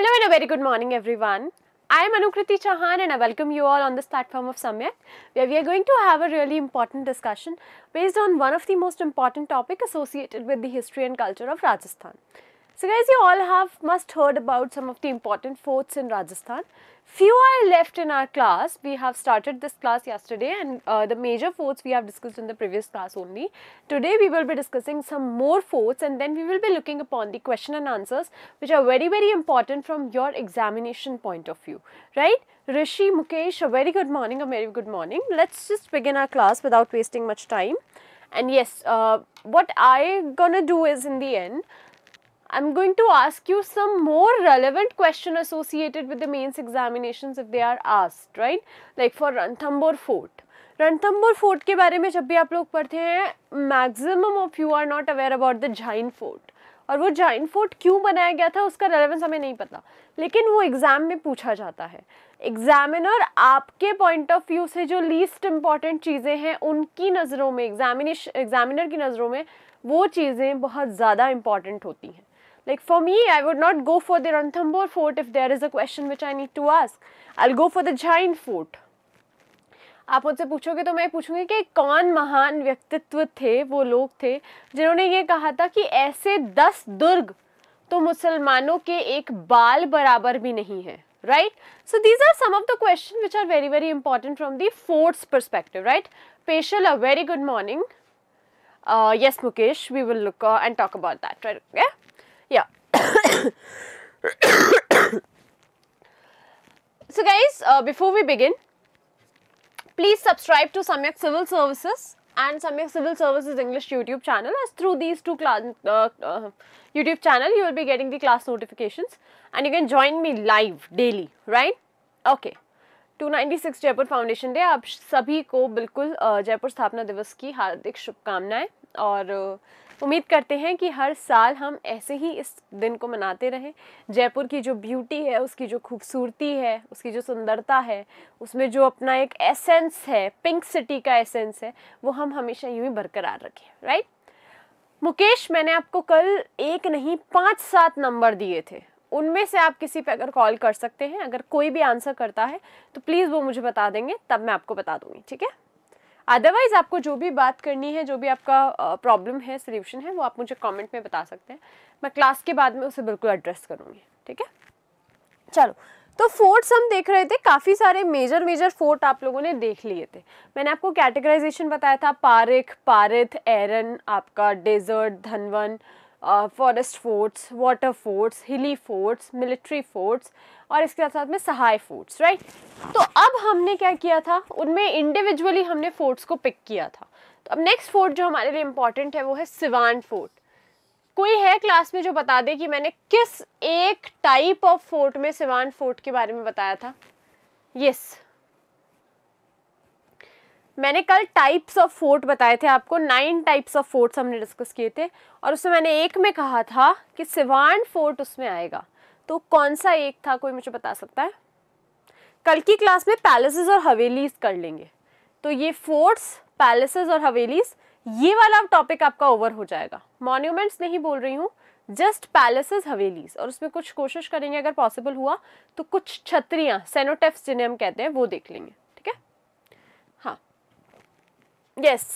Hello and a very good morning everyone. I am Anukriti Chauhan and I welcome you all on this platform of Samyak where we are going to have a really important discussion based on one of the most important topic associated with the history and culture of Rajasthan. So guys, you all have must heard about some of the important forts in Rajasthan. Few are left in our class. We have started this class yesterday and uh, the major forts we have discussed in the previous class only. Today we will be discussing some more forts and then we will be looking upon the question and answers which are very very important from your examination point of view. Right? Rishi, Mukesh, a very good morning, a very good morning. Let's just begin our class without wasting much time. And yes, uh, what I gonna do is in the end, I'm going to ask you some more relevant question associated with the mains examinations if they are asked, right? Like for Ranthambore Fort. Ranthambore Fort के बारे में जब भी आप लोग पढ़ते हैं maximum of you are not aware about the Jain Fort. और वो जाइन फोर्ट क्यों बनाया गया था उसका रेलेवेंस हमें नहीं पता लेकिन वो एग्ज़ाम में पूछा जाता है एग्जामिनर आपके पॉइंट ऑफ व्यू से जो लीस्ट इम्पॉर्टेंट चीज़ें हैं उनकी नज़रों में एग्जामिनेश एग्जामिनर की नज़रों में वो चीज़ें बहुत ज़्यादा इम्पॉर्टेंट होती हैं like for me i would not go for the ranthambore fort if there is a question which i need to ask i'll go for the giant fort आप मुझसे पूछोगे तो मैं पूछूंगी कि कौन महान व्यक्तित्व थे वो लोग थे जिन्होंने ये कहा था कि ऐसे दस दुर्ग तो मुसलमानों के एक बाल बराबर भी नहीं है right so these are some of the question which are very very important from the forts perspective right पेशल a very good morning yes Mukesh we will look and talk about that yeah so guys uh, before we begin please subscribe to samyak civil services and Samyak Civil Services English YouTube channel as through these two class, uh, uh, YouTube channel you will be getting the class notifications and you can join me live daily right okay 296 Jaipur foundation day आप सभी को बिल्कुल जयपुर स्थापना दिवस की हार्दिक शुभकामनाएं और उम्मीद करते हैं कि हर साल हम ऐसे ही इस दिन को मनाते रहें जयपुर की जो ब्यूटी है उसकी जो खूबसूरती है उसकी जो सुंदरता है उसमें जो अपना एक एसेंस है पिंक सिटी का एसेंस है वो हम हमेशा यूँ ही बरकरार रखें राइट मुकेश मैंने आपको कल एक नहीं पाँच सात नंबर दिए थे उनमें से आप किसी पे अगर कॉल कर सकते हैं अगर कोई भी आंसर करता है तो प्लीज़ वो मुझे बता देंगे तब मैं आपको बता दूंगी ठीक है अदरवाइज़ आपको जो भी बात करनी है जो भी आपका प्रॉब्लम है सोल्यूशन है वो आप मुझे कॉमेंट में बता सकते हैं मैं क्लास के बाद में उसे बिल्कुल एड्रेस करूँगी ठीक है चलो तो फोर्ट्स हम देख रहे थे काफ़ी सारे मेजर मेजर फोर्ट आप लोगों ने देख लिए थे मैंने आपको कैटेगराइजेशन बताया था पारिक पारिथ एरन आपका डेजर्ट धनवन forest forts water forts hilly forts military forts और इसके साथ साथ में सहाय फूड्स राइट तो अब हमने क्या किया था उनमें इंडिविजुअली हमने फोर्ट्स को पिक किया था तो अब नेक्स्ट फोर्ट जो हमारे लिए इम्पॉर्टेंट है वो है सिवान फोर्ट कोई है क्लास में जो बता दे कि मैंने किस एक टाइप ऑफ फोर्ट में सिवान फोर्ट के बारे में बताया था यस yes. मैंने कल टाइप्स ऑफ फोर्ट बताए थे आपको नाइन टाइप्स ऑफ फोर्ट्स हमने डिस्कस किए थे और उसमें मैंने एक में कहा था कि सिवान फोर्ट उसमें आएगा तो कौन सा एक था कोई मुझे बता सकता है कल की क्लास में पैलेसेस और हवेलीज कर लेंगे तो ये फोर्ट्स पैलेसेस और हवेलीज ये वाला टॉपिक आपका ओवर हो जाएगा मॉन्यूमेंट्स नहीं बोल रही हूँ जस्ट पैलेसेस हवेलीज और उसमें कुछ कोशिश करेंगे अगर पॉसिबल हुआ तो कुछ छतरियाँ सेनोटेफ्स जिन्हें हम कहते हैं वो देख लेंगे ठीक है हाँ यस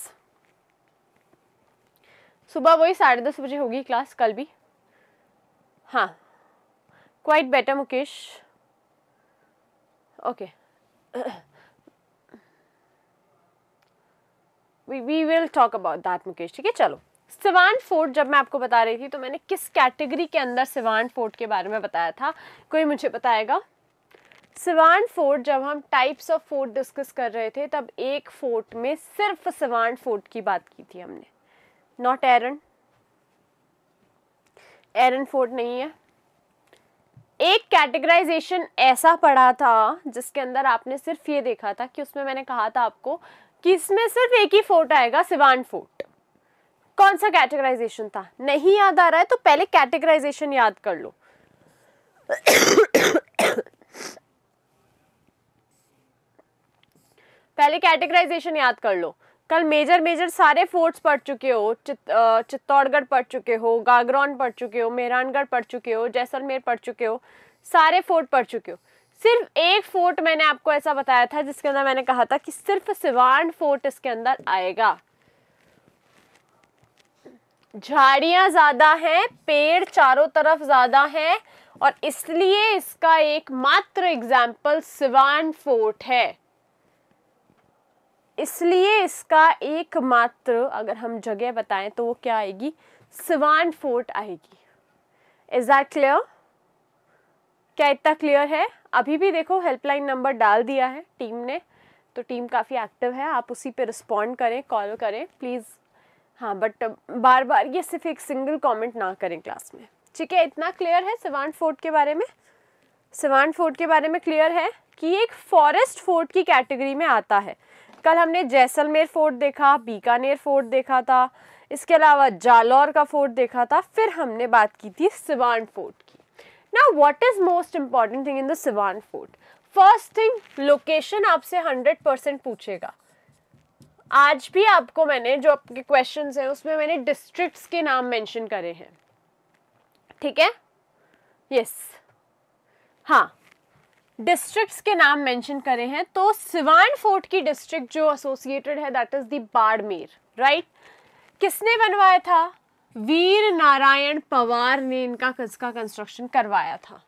सुबह वही साढ़े दस बजे होगी क्लास कल भी हाँ quite better Mukesh okay we will talk about that Mukesh ठीक है चलो सिवान फोर्ट जब मैं आपको बता रही थी तो मैंने किस कैटेगरी के अंदर सिवान फोर्ट के बारे में बताया था कोई मुझे बताएगा सिवान फोर्ट जब हम टाइप्स ऑफ फोर्ट डिस्कस कर रहे थे तब एक फोर्ट में सिर्फ सिवान फोर्ट की बात की थी हमने नॉट एरन एरन फोर्ट नहीं है एक कैटेगराइजेशन ऐसा पढ़ा था जिसके अंदर आपने सिर्फ ये देखा था कि उसमें मैंने कहा था आपको कि इसमें सिर्फ एक ही फोर्ट आएगा सिवान फोर्ट कौन सा कैटेगराइजेशन था नहीं याद आ रहा है तो पहले कैटेगराइजेशन याद कर लो पहले कैटेगराइजेशन याद कर लो कल मेजर मेजर सारे फोर्ट्स पढ़ चुके हो चित, चित्तौड़गढ़ पढ़ चुके हो गागरौन पढ़ चुके हो मेहरानगढ़ पढ़ चुके हो जैसलमेर पढ़ चुके हो सारे फोर्ट पढ़ चुके हो सिर्फ एक फोर्ट मैंने आपको ऐसा बताया था जिसके अंदर मैंने कहा था कि सिर्फ सिवान फोर्ट इसके अंदर आएगा झाड़ियां ज्यादा हैं पेड़ चारों तरफ ज्यादा हैं और इसलिए इसका एक मात्र एग्जाम्पल सिवान फोर्ट है इसलिए इसका एकमात्र अगर हम जगह बताएं तो वो क्या आएगी सिवान फोर्ट आएगी इज दैट क्लियर क्या इतना क्लियर है अभी भी देखो हेल्पलाइन नंबर डाल दिया है टीम ने तो टीम काफ़ी एक्टिव है आप उसी पे रिस्पॉन्ड करें कॉल करें प्लीज़ हाँ बट बार बार ये सिर्फ एक सिंगल कमेंट ना करें क्लास में ठीक है इतना क्लियर है सिवान फोर्ट के बारे में सिवान फोर्ट के बारे में क्लियर है कि एक फॉरेस्ट फोर्ट की कैटेगरी में आता है कल हमने जैसलमेर फोर्ट देखा बीकानेर फोर्ट देखा था इसके अलावा जालौर का फोर्ट देखा था फिर हमने बात की थी सिवान फोर्ट की ना what is most important thing in the Siwan fort first thing location आपसे हंड्रेड परसेंट पूछेगा आज भी आपको मैंने जो आपके क्वेश्चन हैं उसमें मैंने डिस्ट्रिक्ट्स के नाम मेंशन करे हैं ठीक है यस yes. हाँ डिस्ट्रिक्ट्स के नाम मेंशन करे हैं तो सिवान फोर्ट की डिस्ट्रिक्ट जो एसोसिएटेड है that is the Barmer right किसने बनवाया था वीर नारायण पवार ने इनका किसका कंस्ट्रक्शन करवाया था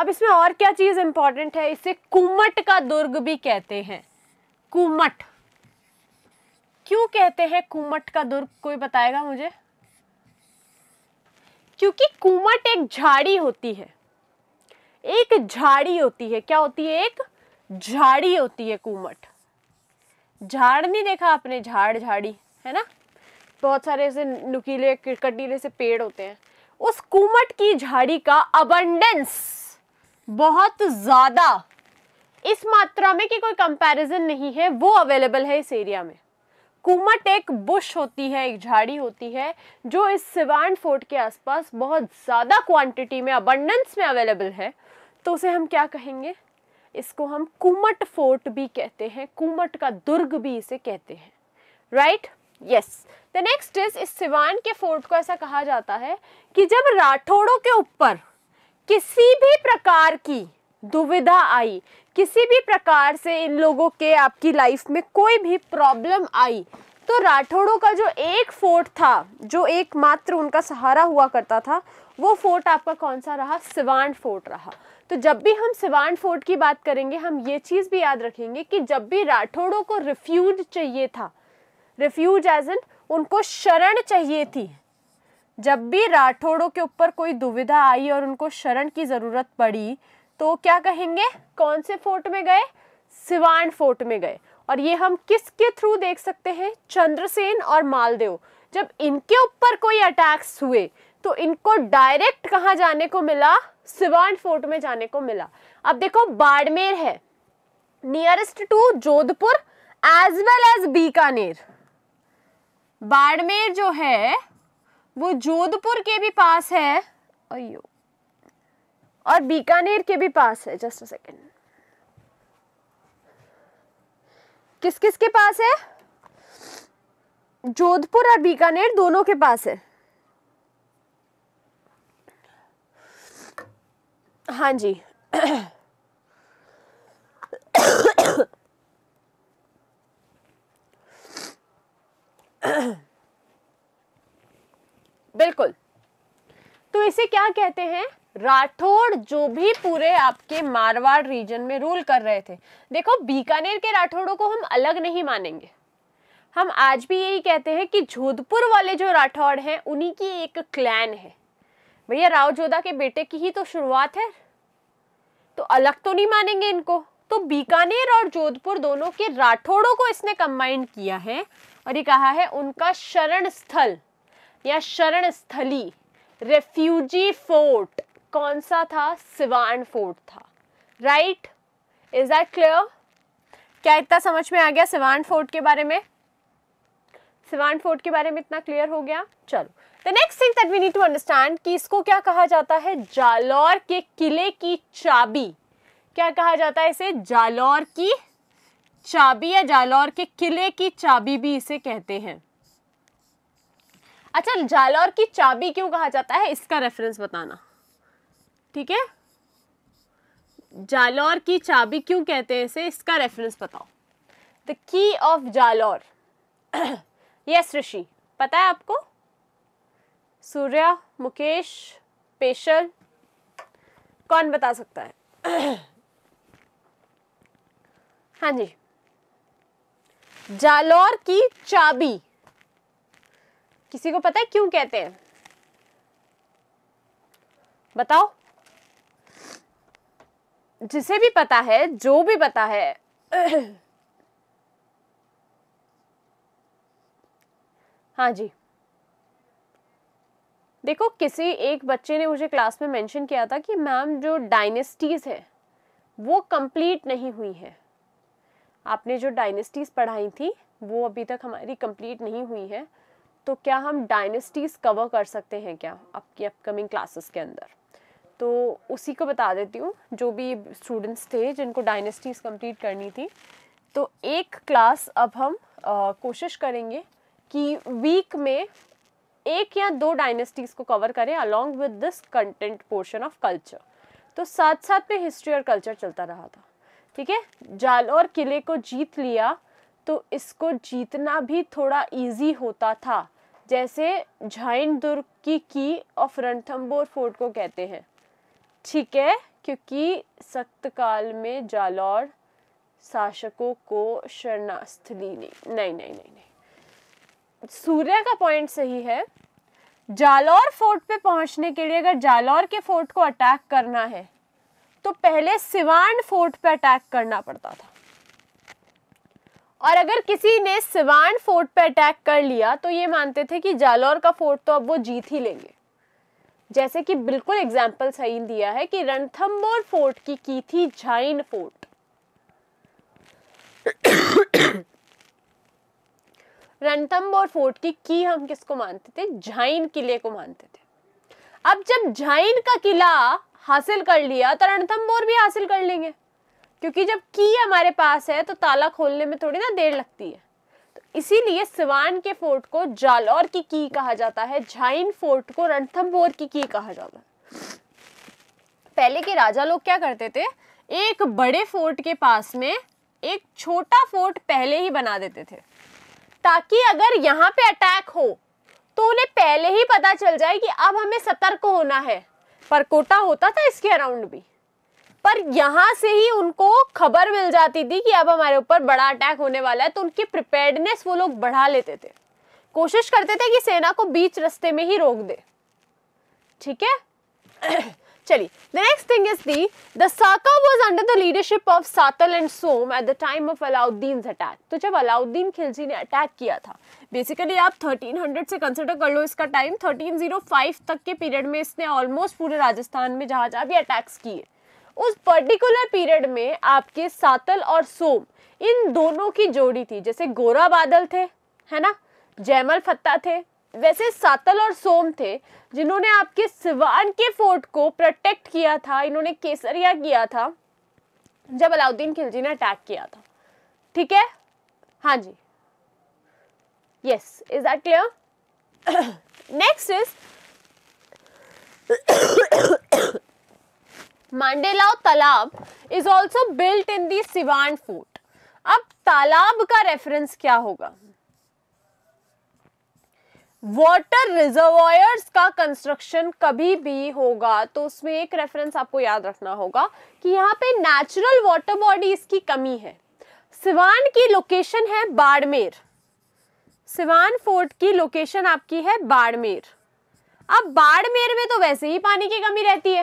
अब इसमें और क्या चीज़ इंपॉर्टेंट है इसे कुमट का दुर्ग भी कहते हैं कुमट क्यों कहते हैं कुमट का दुर्ग कोई बताएगा मुझे क्योंकि कुमट एक झाड़ी होती है एक झाड़ी होती है क्या होती है एक झाड़ी होती है कुमट झाड़ नहीं देखा आपने झाड़ झाड़ी है ना बहुत सारे ऐसे नुकीले कटीले से पेड़ होते हैं उस कुमट की झाड़ी का अबंडेंस बहुत ज़्यादा इस मात्रा में कि कोई कंपैरिजन नहीं है वो अवेलेबल है इस एरिया में कुमट एक बुश होती है एक झाड़ी होती है जो इस सिवान फोर्ट के आसपास बहुत ज़्यादा क्वांटिटी में अबंडेंस में अवेलेबल है तो उसे हम क्या कहेंगे इसको हम कुमट फोर्ट भी कहते हैं कुमट का दुर्ग भी इसे कहते हैं right yes the next is इस सिवान के फोर्ट को ऐसा कहा जाता है कि जब राठौड़ों के ऊपर किसी भी प्रकार की दुविधा आई किसी भी प्रकार से इन लोगों के आपकी लाइफ में कोई भी प्रॉब्लम आई तो राठौड़ों का जो एक फोर्ट था जो एकमात्र उनका सहारा हुआ करता था वो फोर्ट आपका कौन सा रहा सिवान फोर्ट रहा तो जब भी हम सिवान फोर्ट की बात करेंगे हम ये चीज़ भी याद रखेंगे कि जब भी राठौड़ों को रिफ्यूज चाहिए था रिफ्यूज एज एन उनको शरण चाहिए थी जब भी राठौड़ों के ऊपर कोई दुविधा आई और उनको शरण की ज़रूरत पड़ी तो क्या कहेंगे कौन से फोर्ट में गए सिवान फोर्ट में गए और ये हम किसके थ्रू देख सकते हैं चंद्रसेन और मालदेव जब इनके ऊपर कोई अटैक्स हुए तो इनको डायरेक्ट कहा जाने को मिला सिवान फोर्ट में जाने को मिला अब देखो बाड़मेर है nearest to Jodhpur as well as Bikaner Barmer जो है वो जोधपुर के भी पास है अयो और बीकानेर के भी पास है जस्ट अ सेकेंड किस किस के पास है जोधपुर और बीकानेर दोनों के पास है हाँ जी बिल्कुल तो इसे क्या कहते हैं राठौड़ जो भी पूरे आपके मारवाड़ रीजन में रूल कर रहे थे देखो बीकानेर के राठौड़ों को हम अलग नहीं मानेंगे हम आज भी यही कहते हैं कि जोधपुर वाले जो राठौड़ हैं उन्हीं की एक क्लैन है भैया राव जोधा के बेटे की ही तो शुरुआत है तो अलग तो नहीं मानेंगे इनको तो बीकानेर और जोधपुर दोनों के राठौड़ों को इसने कंबाइंड किया है और ये कहा है उनका शरण स्थल या शरण स्थली रेफ्यूजी फोर्ट कौन सा था सिवान फोर्ट था राइट इज दैट क्लियर क्या इतना समझ में आ गया सिवान फोर्ट के बारे में सिवान फोर्ट के बारे में इतना क्लियर हो गया चलो The next thing that we need to understand कि इसको क्या कहा जाता है जालौर के किले की चाबी क्या कहा जाता है इसे जालौर की चाबी या जालौर के किले की चाबी भी इसे कहते हैं अच्छा जालौर की चाबी क्यों कहा जाता है इसका रेफरेंस बताना ठीक है जालौर की चाबी क्यों कहते हैं इसे इसका रेफरेंस बताओ the key of Jalore yes ऋषि पता है आपको सूर्या मुकेश पेशल कौन बता सकता है हाँ जी जालौर की चाबी किसी को पता है क्यों कहते हैं बताओ जिसे भी पता है जो भी पता है हाँ जी देखो किसी एक बच्चे ने मुझे क्लास में मेंशन किया था कि मैम जो डायनेस्टीज़ है वो कंप्लीट नहीं हुई है आपने जो डायनेस्टीज़ पढ़ाई थी वो अभी तक हमारी कंप्लीट नहीं हुई है तो क्या हम डायनेस्टीज़ कवर कर सकते हैं क्या आपकी अपकमिंग क्लासेस के अंदर तो उसी को बता देती हूँ जो भी स्टूडेंट्स थे जिनको डायनेस्टीज़ कंप्लीट करनी थी तो एक क्लास अब हम आ, कोशिश करेंगे कि वीक में एक या दो डायनेस्टीज को कवर करें along with this content portion of culture तो साथ साथ में हिस्ट्री और कल्चर चलता रहा था ठीक है जालौर किले को जीत लिया तो इसको जीतना भी थोड़ा इजी होता था जैसे झाइन दुर्ग की की ऑफ रणथम्बोर फोर्ट को कहते हैं ठीक है क्योंकि सख्त काल में जालौर शासकों को शरणास्थली नहीं नहीं नहीं नहीं, नहीं। सूर्य का पॉइंट सही है जालौर फोर्ट पे पहुंचने के लिए अगर जालौर के फोर्ट को अटैक करना है तो पहले सिवान फोर्ट पे अटैक करना पड़ता था और अगर किसी ने सिवान फोर्ट पे अटैक कर लिया तो ये मानते थे कि जालौर का फोर्ट तो अब वो जीत ही लेंगे जैसे कि बिल्कुल एग्जाम्पल सही दिया है कि रणथम्बोर फोर्ट की की थी झाइन फोर्ट रणथम्बोर फोर्ट की की हम किसको मानते थे झाइन किले को मानते थे अब जब झाइन का किला हासिल कर लिया तो रणथम्बोर भी हासिल कर लेंगे क्योंकि जब की हमारे पास है तो ताला खोलने में थोड़ी ना देर लगती है तो इसीलिए सिवान के फोर्ट को जालौर की की कहा जाता है झाइन फोर्ट को रणथम्बोर की की कहा जाता है पहले के राजा लोग क्या करते थे एक बड़े फोर्ट के पास में एक छोटा फोर्ट पहले ही बना देते थे ताकि अगर यहाँ पे अटैक हो तो उन्हें पहले ही पता चल जाए कि अब हमें सतर्क होना है पर कोटा होता था इसके अराउंड भी पर यहां से ही उनको खबर मिल जाती थी कि अब हमारे ऊपर बड़ा अटैक होने वाला है तो उनकी प्रिपेयर्डनेस वो लोग बढ़ा लेते थे कोशिश करते थे कि सेना को बीच रस्ते में ही रोक दे ठीक है चलिए the next thing is the the saka was under the leadership of Satal and Som at the time of Alauddin attack तो जब अलाउद्दीन खिलजी ने अटैक किया था बेसिकली आप 1300 से कंसिडर कर लो इसका टाइम 1305 तक के पीरियड में इसने ऑलमोस्ट पूरे राजस्थान में जहाँ जहाँ भी अटैक्स किए उस पर्टिकुलर पीरियड में आपके सातल और सोम इन दोनों की जोड़ी थी जैसे गोरा बादल थे है ना जयमल फत्ता थे वैसे सातल और सोम थे जिन्होंने आपके सिवान के फोर्ट को प्रोटेक्ट किया था इन्होंने केसरिया किया था जब अलाउद्दीन खिलजी ने अटैक किया था ठीक है हाँ जी yes is that clear next is Mandelao talab is also built in the fort अब तालाब का रेफरेंस क्या होगा वाटर रिजर्वायर्स का कंस्ट्रक्शन कभी भी होगा तो उसमें एक रेफरेंस आपको याद रखना होगा कि यहाँ पे नेचुरल वाटर बॉडीज की कमी है सिवान की लोकेशन है बाड़मेर सिवान फोर्ट की लोकेशन आपकी है बाड़मेर अब बाड़मेर में तो वैसे ही पानी की कमी रहती है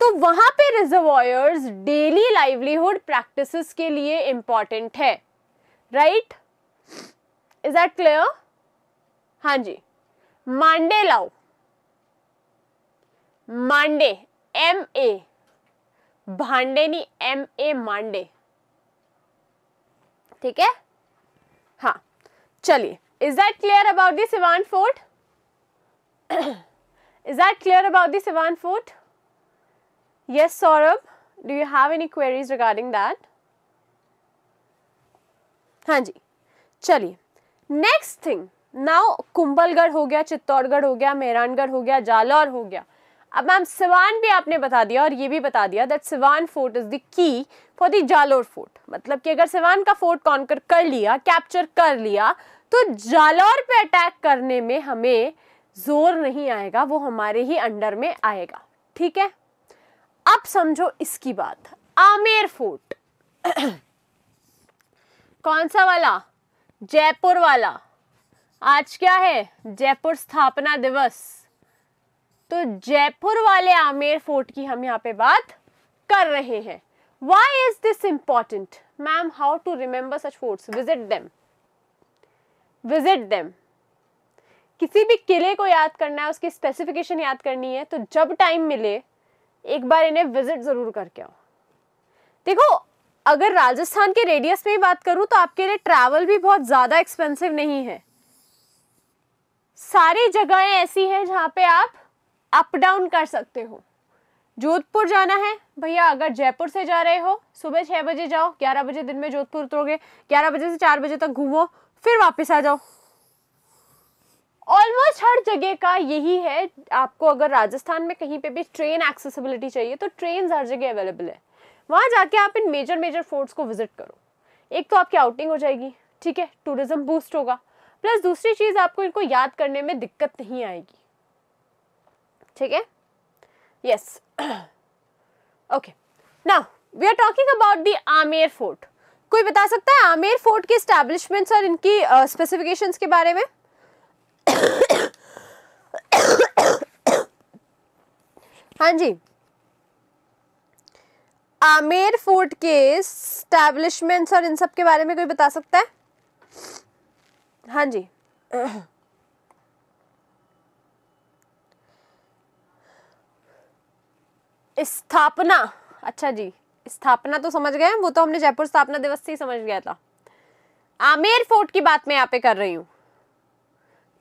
तो वहां पे रिजर्वायर्स डेली लाइवलीहुड प्रैक्टिसेस के लिए इंपॉर्टेंट है राइट इज दैट क्लियर हाँ जी मांडे लाओ मांडे एम ए भांडे नी एम ए मांडे ठीक है हाँ चलिए is that clear about this Iwan fort is that clear about this Iwan fort yes Saurabh do you have any queries regarding that हाँ जी चलिए नेक्स्ट थिंग नाउ कुंभलगढ़ हो गया चित्तौड़गढ़ हो गया मेहरानगढ़ हो गया जालौर हो गया अब मैम सिवान भी आपने बता दिया और ये भी बता दिया that Siwan fort is the key for the Jalore fort मतलब कि अगर सिवान का फोर्ट कॉन्कर कर लिया कैप्चर कर लिया तो जालौर पे अटैक करने में हमें जोर नहीं आएगा वो हमारे ही अंडर में आएगा ठीक है अब समझो इसकी बात आमेर फोर्ट कौन सा वाला जयपुर वाला आज क्या है जयपुर स्थापना दिवस तो जयपुर वाले आमेर फोर्ट की हम यहाँ पे बात कर रहे हैं why is this important ma'am how to remember such forts visit them visit them किसी भी किले को याद करना है उसकी स्पेसिफिकेशन याद करनी है तो जब टाइम मिले एक बार इन्हें विजिट ज़रूर करके आओ देखो अगर राजस्थान के रेडियस में ही बात करूँ तो आपके लिए ट्रैवल भी बहुत ज़्यादा एक्सपेंसिव नहीं है सारी जगहें ऐसी हैं जहाँ पे आप अप डाउन कर सकते हो जोधपुर जाना है भैया अगर जयपुर से जा रहे हो सुबह छः बजे जाओ ग्यारह बजे दिन में जोधपुर उतरोगे ग्यारह बजे से चार बजे तक घूमो फिर वापस आ जाओ ऑलमोस्ट हर जगह का यही है आपको अगर राजस्थान में कहीं पे भी ट्रेन एक्सेसिबिलिटी चाहिए तो ट्रेन हर जगह अवेलेबल है वहाँ जाके आप इन मेजर मेजर फोर्ट्स को विजिट करो एक तो आपकी आउटिंग हो जाएगी ठीक है टूरिज्म बूस्ट होगा प्लस दूसरी चीज़ आपको इनको याद करने में दिक्कत नहीं आएगी ठीक है yes okay now we are talking about the Amer fort कोई बता सकता है आमेर फोर्ट के स्टैब्लिशमेंट्स और इनकी स्पेसिफिकेशंस uh, के बारे में हाँ जी आमेर फोर्ट के स्टैब्लिशमेंट्स और इन सब के बारे में कोई बता सकता है हाँ जी स्थापना अच्छा जी स्थापना तो समझ गए वो तो हमने जयपुर स्थापना दिवस से ही समझ गया था आमेर फोर्ट की बात मैं यहाँ पे कर रही हूँ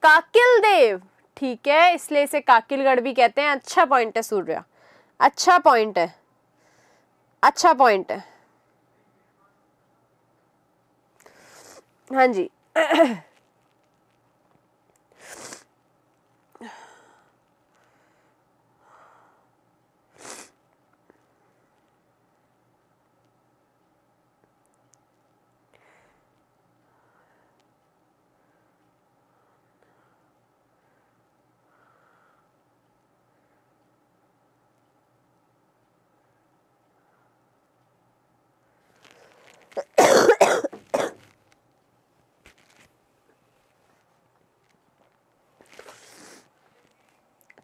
काकिल देव ठीक है इसलिए इसे काकिलगढ़ भी कहते हैं अच्छा पॉइंट है सूर्या अच्छा पॉइंट है अच्छा पॉइंट है हाँ जी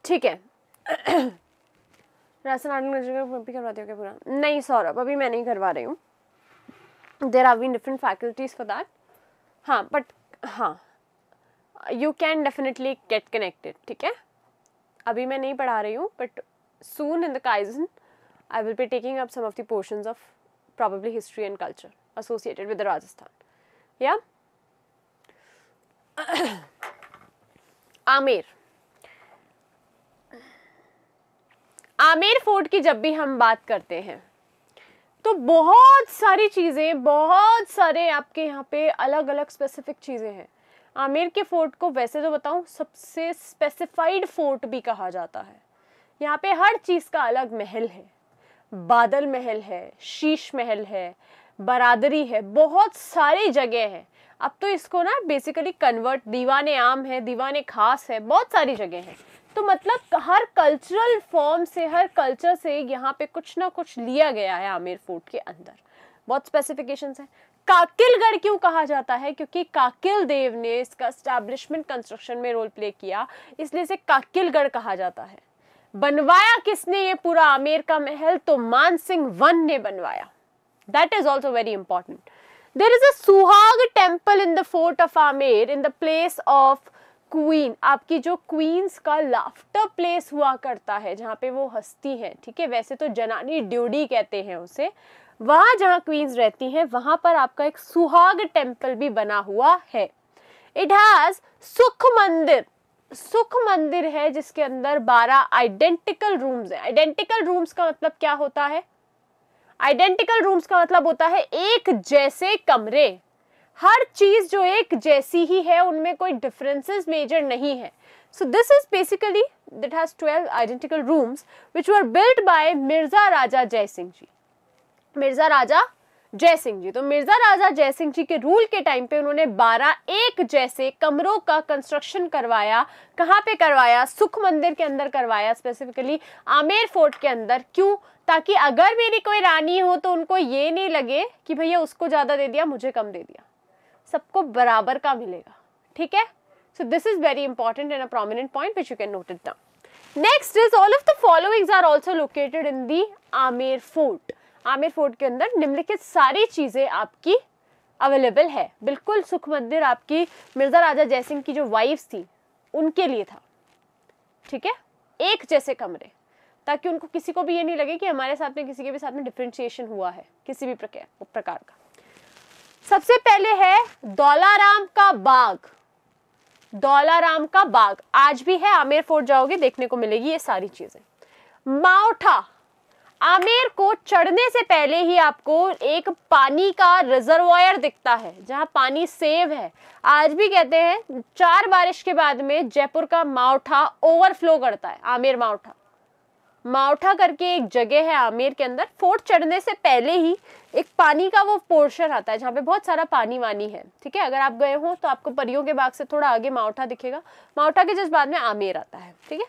ठीक है राशन आर्डन भी करवाते हो क्या पूरा नहीं सौरभ अभी मैं नहीं करवा रही हूँ there are we different faculties for that हाँ बट हाँ you can definitely get connected ठीक है अभी मैं नहीं पढ़ा रही हूँ but soon in the kaizen I will be taking up some of the portion of probably history and culture associated with Rajasthan या आमिर आमेर फोर्ट की जब भी हम बात करते हैं तो बहुत सारी चीज़ें बहुत सारे आपके यहाँ पे अलग अलग स्पेसिफिक चीज़ें हैं आमेर के फोर्ट को वैसे तो बताऊँ सबसे स्पेसिफाइड फोर्ट भी कहा जाता है यहाँ पे हर चीज़ का अलग महल है बादल महल है शीश महल है बरादरी है बहुत सारी जगह है अब तो इसको ना बेसिकली कन्वर्ट दीवान आम है दीवान खास है बहुत सारी जगह है तो मतलब हर कल्चरल फॉर्म से हर कल्चर से यहाँ पे कुछ ना कुछ लिया गया है आमेर फोर्ट के अंदर बहुत स्पेसिफिकेशंस है काकिलगढ़ क्यों कहा जाता है क्योंकि काकिल देव ने इसका स्टैब्लिशमेंट कंस्ट्रक्शन में रोल प्ले किया इसलिए इसे काकिलगढ़ कहा जाता है बनवाया किसने ये पूरा आमेर का महल तो मान सिंह वन ने बनवाया that is also very important there is a Suhag temple in the fort of Amer in the place of queen आपकी जो क्वींस का लाफ्टर प्लेस हुआ करता है जहाँ पे वो हंसती हैं ठीक है वैसे तो जनानी ड्यूडी कहते हैं उसे वहाँ जहाँ क्वींस रहती हैं वहाँ पर आपका एक सुहाग टेम्पल भी बना हुआ है इट हैज़ सुख मंदिर सुख मंदिर है जिसके अंदर बारह आइडेंटिकल रूम्स हैं आइडेंटिकल रूम्स का मतलब क्या होता है आइडेंटिकल रूम्स का मतलब होता है एक जैसे कमरे हर चीज़ जो एक जैसी ही है उनमें कोई डिफरेंसेस मेजर नहीं है so this is basically it has twelve identical rooms which were built by Mirza Raja Jai Singh जी मिर्जा राजा जय सिंह जी तो मिर्जा राजा जय सिंह जी के रूल के टाइम पे उन्होंने 12 एक जैसे कमरों का कंस्ट्रक्शन करवाया कहाँ पे करवाया सुख मंदिर के अंदर करवाया स्पेसिफिकली आमेर फोर्ट के अंदर क्यों ताकि अगर मेरी कोई रानी हो तो उनको ये नहीं लगे कि भैया उसको ज़्यादा दे दिया मुझे कम दे दिया सबको बराबर का मिलेगा ठीक है so this is very important and a prominent point which you can note it down next is all of the followings are also located in the Amer fort Amer fort के अंदर निम्नलिखित सारी चीज़ें आपकी अवेलेबल है बिल्कुल सुख मंदिर आपकी मिर्ज़ा राजा जयसिंह की जो वाइफ्स थी उनके लिए था ठीक है एक जैसे कमरे ताकि उनको किसी को भी ये नहीं लगे कि हमारे साथ में किसी के भी साथ में डिफ्रेंशिएशन हुआ है किसी भी प्रकार का सबसे पहले है दौलाराम का बाग दौलाराम का बाग आज भी है आमेर फोर्ट जाओगे देखने को मिलेगी ये सारी चीजें माउठा आमेर को चढ़ने से पहले ही आपको एक पानी का रिजर्वायर दिखता है जहां पानी सेव है आज भी कहते हैं चार बारिश के बाद में जयपुर का माउठा ओवरफ्लो करता है आमेर माउठा माउठा करके एक जगह है आमेर के अंदर फोर्ट चढ़ने से पहले ही एक पानी का वो पोर्शन आता है जहाँ पे बहुत सारा पानी वानी है ठीक है अगर आप गए हो तो आपको परियों के बाग से थोड़ा आगे मावठा दिखेगा मावठा के जस्ट बाद में आमेर आता है ठीक है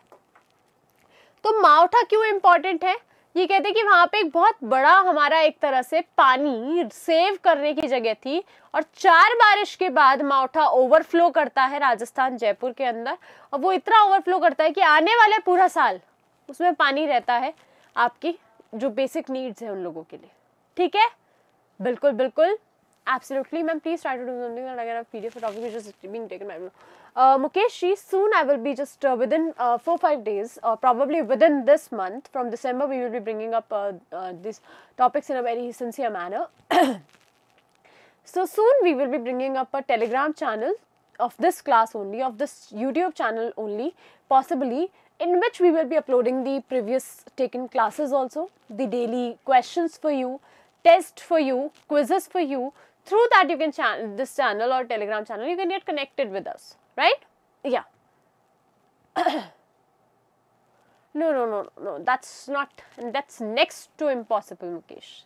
तो मावठा क्यों इम्पोर्टेंट है ये कहते हैं कि वहाँ पे एक बहुत बड़ा हमारा एक तरह से पानी सेव करने की जगह थी और चार बारिश के बाद मावठा ओवरफ्लो करता है राजस्थान जयपुर के अंदर और वो इतना ओवरफ्लो करता है कि आने वाला पूरा साल उसमें पानी रहता है आपकी जो बेसिक नीड्स है उन लोगों के लिए ठीक है बिल्कुल बिल्कुल absolutely ma'am please try to do something that again a pdf topic which is being taken by uh, mukesh she soon i will be just uh, within uh, four five days uh, probably within this month from december we will be bringing up uh, uh, these topics in a very sincere manner so soon we will be bringing up a telegram channel of this class only of this youtube channel only possibly in which we will be uploading the previous taken classes also the daily questions for you tests for you, quizzes for you. Through that you can channel this channel or telegram channel, you can get connected with us, right? Yeah. no, no, no, no, that's not, that's next to impossible, Mukesh.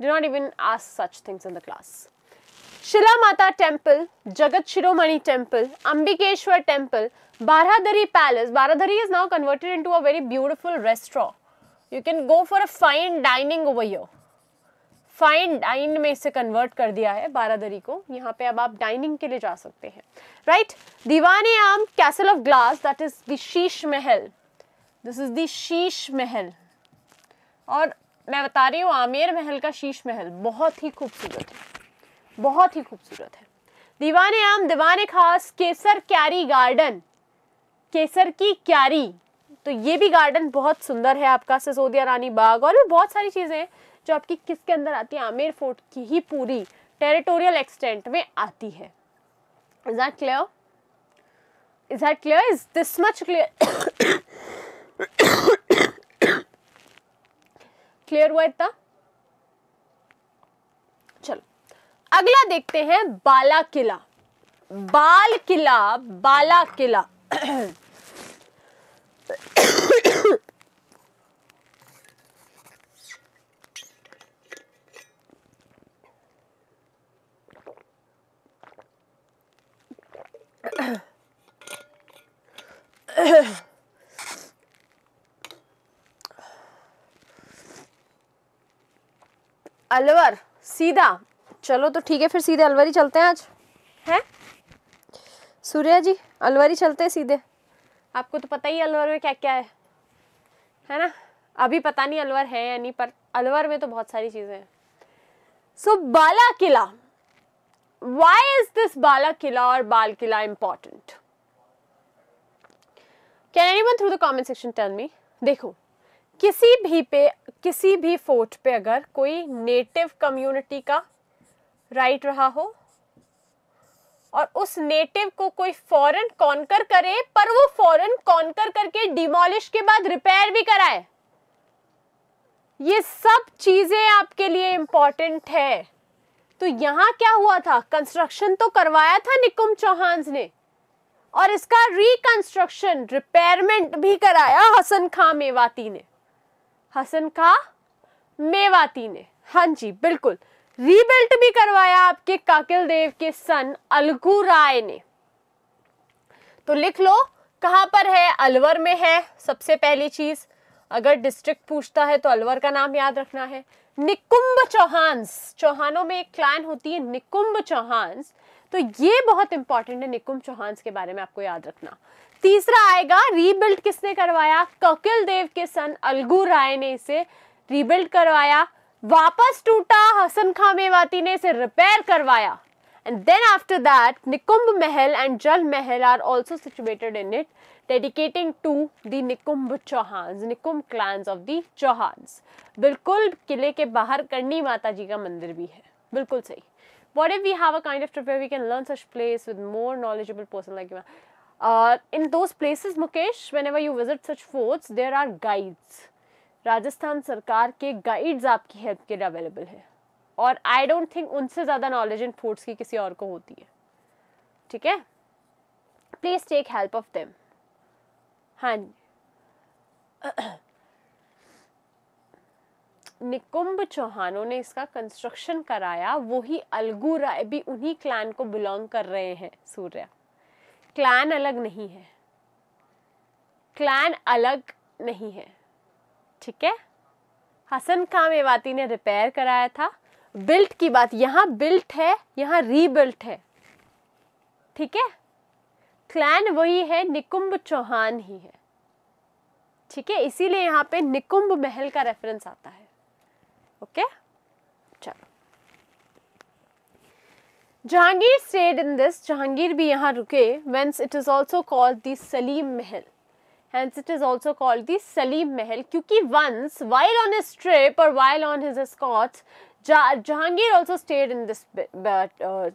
Do not even ask such things in the class. Shila Mata Temple, Jagat Shiromani Temple, Ambikeshwar Temple, Baradari Palace. Baradari is now converted into a very beautiful restaurant. You can go for a fine dining over here. Fine dine में इसे convert कर दिया है बारादरी को यहाँ पे अब आप डाइनिंग के लिए जा सकते हैं right Diwane Aam castle of glass that is Sheesh Mahal this is Sheesh महल और मैं बता रही हूँ आमेर महल का शीश महल बहुत ही खूबसूरत है बहुत ही खूबसूरत है दीवान आम दीवान खास केसर क्यारी गार्डन केसर की क्यारी तो ये भी गार्डन बहुत सुंदर है आपका सिसोदिया रानी बाग और भी बहुत सारी चीज़ें हैं जो आपकी किसके अंदर आती है आमेर फोर्ट की ही पूरी टेरिटोरियल एक्सटेंट में आती है is that clear is that clear is this much clear clear हुआ इतना चलो अगला देखते हैं बाला किला बाल किला बाला किला अलवर सीधा चलो तो ठीक है फिर सीधे अलवर ही चलते हैं आज हैं सूर्या जी अलवर ही चलते हैं सीधे आपको तो पता ही अलवर में क्या क्या है है ना अभी पता नहीं अलवर है या नहीं पर अलवर में तो बहुत सारी चीज़ें हैं सो बाला किला why is this Bala kila or Bal kila important? Can anyone through the comment section tell me? देखो किसी भी पे किसी भी फोर्ट पे अगर कोई नेटिव कम्युनिटी का राइट रहा हो और उस नेटिव को कोई फॉरेन कॉन्कर करे पर वो फॉरेन कॉन्कर करके डिमोलिश के बाद रिपेयर भी कराए ये सब चीजें आपके लिए इंपॉर्टेंट है तो यहाँ क्या हुआ था कंस्ट्रक्शन तो करवाया था निकुम चौहान ने और इसका रिकंस्ट्रक्शन रिपेयरमेंट भी कराया हसन खां मेवाती ने हसन खां मेवाती ने हाँ जी बिल्कुल रीबिल्ट भी करवाया आपके काकिल देव के सन अलगू राय ने तो लिख लो कहां पर है अलवर में है सबसे पहली चीज अगर डिस्ट्रिक्ट पूछता है तो अलवर का नाम याद रखना है निकुंभ चौहान्स चौहानों में एक क्लान होती है निकुंभ चौहान तो ये बहुत इंपॉर्टेंट है निकुंभ चौहान के बारे में आपको याद रखना तीसरा आएगा रीबिल्ड किसने करवाया ककिल देव के सन अलगू राय ने इसे रीबिल्ड करवाया वापस टूटा हसन खां मेवाती ने इसे रिपेयर करवाया and then after that Nikumbh Mahal and Jal Mahal are also situated in it dedicating to the Nikumb Chauhans, Nikumb clans of the Chauhans. बिल्कुल किले के बाहर करनी माता जी का मंदिर भी है बिल्कुल सही what if we have a kind of trip we can learn such place with more knowledgeable person like in in those Mukesh whenever you visit such forts there are guides Rajasthan सरकार के गाइड्स आपकी help के लिए available है और I don't think उनसे ज़्यादा knowledge in forts की किसी और को होती है ठीक है please take help of them हाँ निकुंभ चौहानों ने इसका कंस्ट्रक्शन कराया वो ही अलगू राय भी उन्हीं क्लान को बिलोंग कर रहे हैं सूर्य क्लान अलग नहीं है क्लान अलग नहीं है ठीक है हसन खां मेवाती ने रिपेयर कराया था बिल्ट की बात यहाँ बिल्ट है यहाँ रीबिल्ट है ठीक है क्लैन वही है निकुंभ चौहान ही है ठीक है इसीलिए यहाँ पे निकुंभ महल का रेफरेंस आता है ओके चलो Jahangir stayed in this Jahangir भी यहाँ रुके hence it is also called the Salim Mahal hence it is also called the Salim Mahal kyunki once while on his trip or while on his escorts Jah Jahangir also stayed in this uh,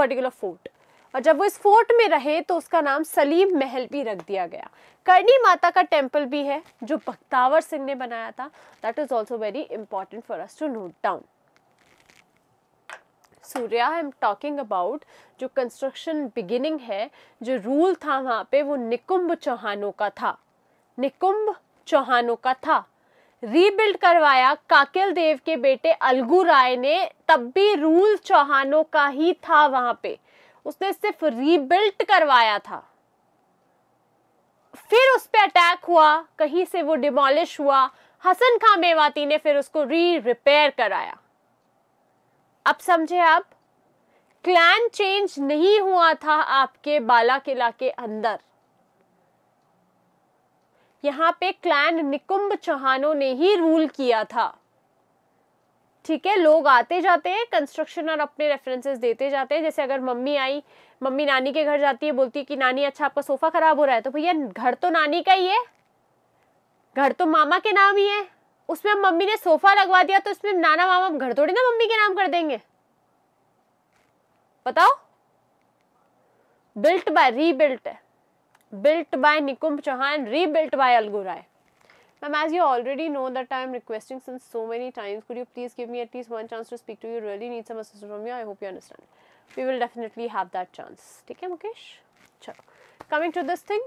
particular fort और जब वो इस fort में रहे तो उसका नाम सलीम महल भी रख दिया गया करनी माता का टेम्पल भी है जो बख्तावर सिंह ने बनाया था that is also very important for us to note down Surya I am talking about जो कंस्ट्रक्शन बिगिनिंग है जो रूल था वहाँ पे वो निकुंभ चौहानों का था निकुंभ चौहानों का था रीबिल्ड करवाया काकिल देव के बेटे अलगू राय ने तब भी रूल चौहानों का ही था वहाँ पे उसने सिर्फ रीबिल्ट करवाया था फिर उस पर अटैक हुआ कहीं से वो डिमोलिश हुआ हसन खां मेवाती ने फिर उसको री रिपेयर कराया अब समझे आप क्लैन चेंज नहीं हुआ था आपके बाला किला के अंदर यहाँ पे क्लैन निकुंभ चौहानों ने ही रूल किया था ठीक है लोग आते जाते हैं कंस्ट्रक्शन और अपने रेफरेंसेस देते जाते हैं जैसे अगर मम्मी आई मम्मी नानी के घर जाती है बोलती है कि नानी अच्छा आपका सोफ़ा ख़राब हो रहा है तो भैया घर तो नानी का ही है घर तो मामा के नाम ही है उसमें मम्मी ने सोफ़ा लगवा दिया तो उसमें नाना मामा घर थोड़ी ना मम्मी के नाम कर देंगे बताओ built by rebuilt built by Nikumbh Chauhan rebuilt by Algu Rai ma'am as you already know that I am requesting since so many times could you please give me at least one chance to speak to you really need some assistance from you I hope you understand we will definitely have that chance ठीक है मुकेश चलो coming to this thing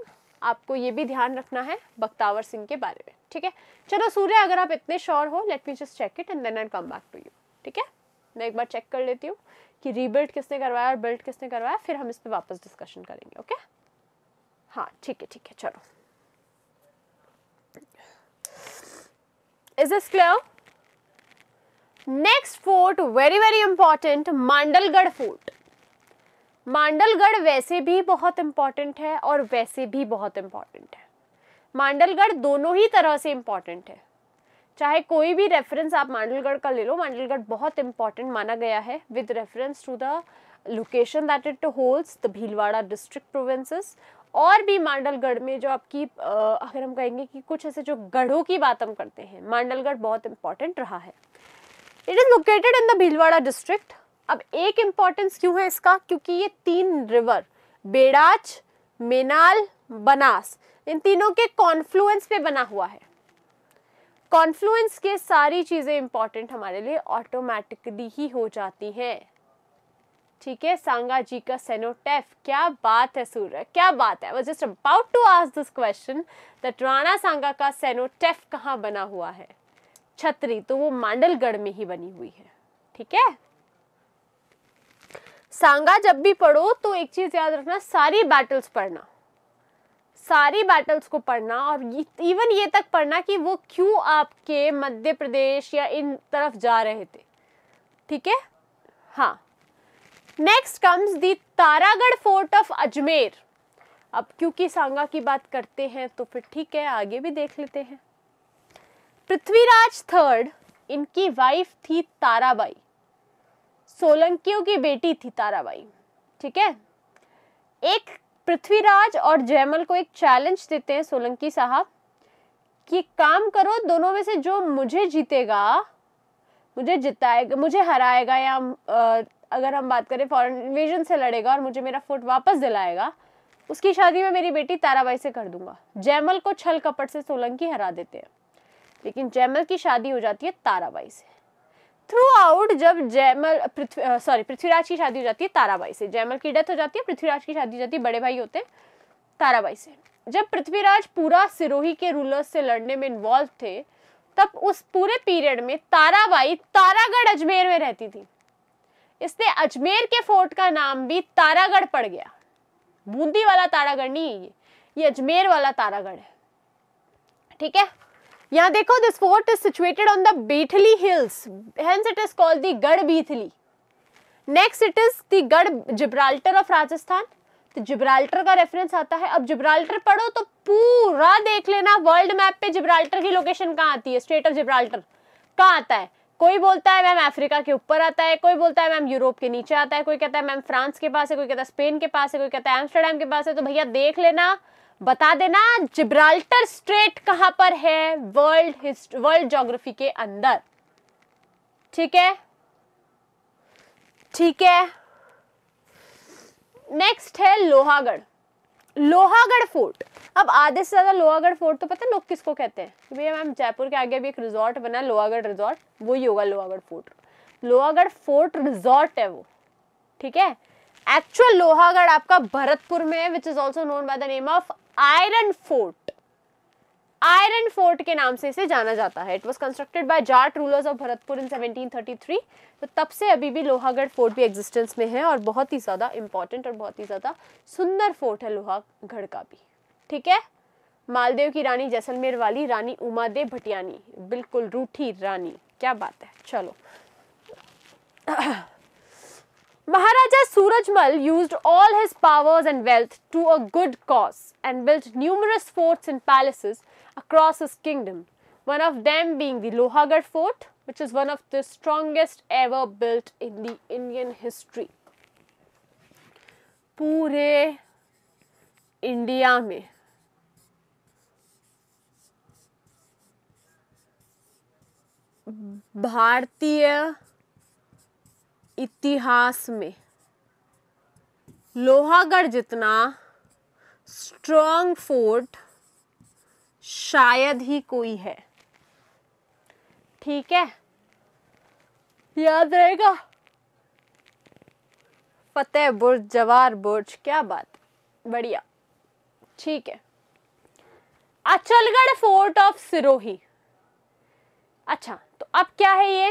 आपको ये भी ध्यान रखना है बख्तावर सिंह के बारे में ठीक है चलो सूर्य अगर आप इतने श्योर हो let me just check it and then I come back to you ठीक है मैं एक बार चेक कर लेती हूँ कि रीबिल्ड किसने करवाया और बिल्ड किसने करवाया फिर हम इस पर वापस डिस्कशन करेंगे ओके हाँ ठीक है ठीक है चलो Is this clear? Next fort, very very important, Mandalgarh fort. Mandalgarh वैसे भी बहुत इम्पॉर्टेंट है और वैसे भी बहुत इंपॉर्टेंट है मांडलगढ़ दोनों ही तरह से इम्पॉर्टेंट है चाहे कोई भी रेफरेंस आप मांडलगढ़ का ले लो मांडलगढ़ बहुत इम्पॉर्टेंट माना गया है with reference to the location that it holds the Bhilwara district provinces और भी मांडलगढ़ में जो आपकी अगर हम कहेंगे कि कुछ ऐसे जो गढ़ों की बात हम करते हैं मांडलगढ़ बहुत इंपॉर्टेंट रहा है it is located in the Bhilwara district अब एक इम्पॉर्टेंस क्यों है इसका क्योंकि ये तीन रिवर बेड़ाच मेनाल बनास इन तीनों के कॉन्फ्लुएंस पे बना हुआ है कॉन्फ्लुएंस के सारी चीज़ें इंपॉर्टेंट हमारे लिए ऑटोमेटिकली ही हो जाती हैं ठीक है सांगा जी का सेनोटेफ क्या बात है सूर्य क्या बात है just about to ask this question that Rana Sanga का सेनोटेफ कहाँ बना हुआ है छतरी तो वो मांडलगढ़ में ही बनी हुई है ठीक है सांगा जब भी पढ़ो तो एक चीज याद रखना सारी बैटल्स पढ़ना सारी बैटल्स को पढ़ना और इवन ये तक पढ़ना कि वो क्यों आपके मध्य प्रदेश या इन तरफ जा रहे थे ठीक है हाँ next comes the Taragarh fort of Ajmer अब क्योंकि सांगा की बात करते हैं तो फिर ठीक है आगे भी देख लेते हैं पृथ्वीराज थर्ड इनकी वाइफ थी ताराबाई सोलंकियों की बेटी थी ताराबाई ठीक है एक पृथ्वीराज और जयमल को एक चैलेंज देते हैं सोलंकी साहब कि काम करो दोनों में से जो मुझे जीतेगा मुझे जिताएगा मुझे हराएगा या अगर हम बात करें फॉरेन इन्वेजन से लड़ेगा और मुझे मेरा फुट वापस दिलाएगा उसकी शादी में मेरी बेटी ताराबाई से कर दूंगा जयमल को छल कपट से सोलंकी हरा देते हैं लेकिन जयमल की शादी हो जाती है ताराबाई से थ्रू आउट जब जयमल पृथ्वी सॉरी पृथ्वीराज की शादी हो जाती है ताराबाई से जयमल की डेथ हो जाती है पृथ्वीराज की शादी हो जाती है बड़े भाई होते हैं ताराबाई से जब पृथ्वीराज पूरा सिरोही के रूलर्स से लड़ने में इन्वॉल्व थे तब उस पूरे पीरियड में ताराबाई तारागढ़ अजमेर में रहती थी इसलिए अजमेर के फोर्ट का नाम भी तारागढ़ पड़ गया बूंदी वाला तारागढ़ नहीं है ये ये अजमेर वाला तारागढ़ है ठीक है यहाँ देखो this fort is situated on the Bethli hills hence it is called the Garh Beethli next it is the Garh Gibraltar of Rajasthan तो जिब्राल्टर का रेफरेंस आता है अब जिब्राल्टर पढ़ो तो पूरा देख लेना वर्ल्ड मैप पे जिब्राल्टर की लोकेशन कहाँ आती है स्टेट ऑफ जिब्राल्टर कहाँ आता है कोई बोलता है मैम अफ्रीका के ऊपर आता है कोई बोलता है मैम यूरोप के नीचे आता है कोई कहता है मैम फ्रांस के पास है कोई कहता है स्पेन के पास है कोई कहता है एम्स्टरडेम के पास है तो भैया देख लेना बता देना जिब्राल्टर स्ट्रेट कहां पर है वर्ल्ड वर्ल्ड जोग्राफी के अंदर ठीक है ठीक है नेक्स्ट है लोहागढ़ लोहागढ़ फोर्ट अब आधे से ज़्यादा लोहागढ़ फोर्ट तो पता है लोग किसको कहते हैं कि भैया मैम जयपुर के आगे भी एक रिजॉर्ट बना लोहागढ़ रिजॉर्ट वही होगा Lohagarh fort Lohagarh fort resort है वो ठीक है एक्चुअल लोहागढ़ आपका भरतपुर में है which is also known by the name of iron fort iron fort के नाम से इसे जाना जाता है it was constructed by Jat rulers of Bharatpur in 1733 तो तब से अभी भी लोहागढ़ फोर्ट भी एग्जिस्टेंस में है और बहुत ही ज़्यादा इम्पॉर्टेंट और बहुत ही ज़्यादा सुंदर फोर्ट है लोहागढ़ का भी ठीक है मालदेव की रानी जैसलमेर वाली रानी उमादेव भटियानी बिल्कुल रूठी रानी क्या बात है चलो Maharaja Surajmal used all his powers and wealth to a good cause and build numerous forts and palaces across his kingdom, one of them being the Lohagarh fort, which is one of the strongest ever built in the Indian history. पूरे India में भारतीय इतिहास में लोहागढ़ जितना strong fort शायद ही कोई है ठीक है याद रहेगा फतेह बुर्ज जवार बुर्ज क्या बात बढ़िया ठीक है अचलगढ़ फोर्ट ऑफ सिरोही अच्छा तो अब क्या है ये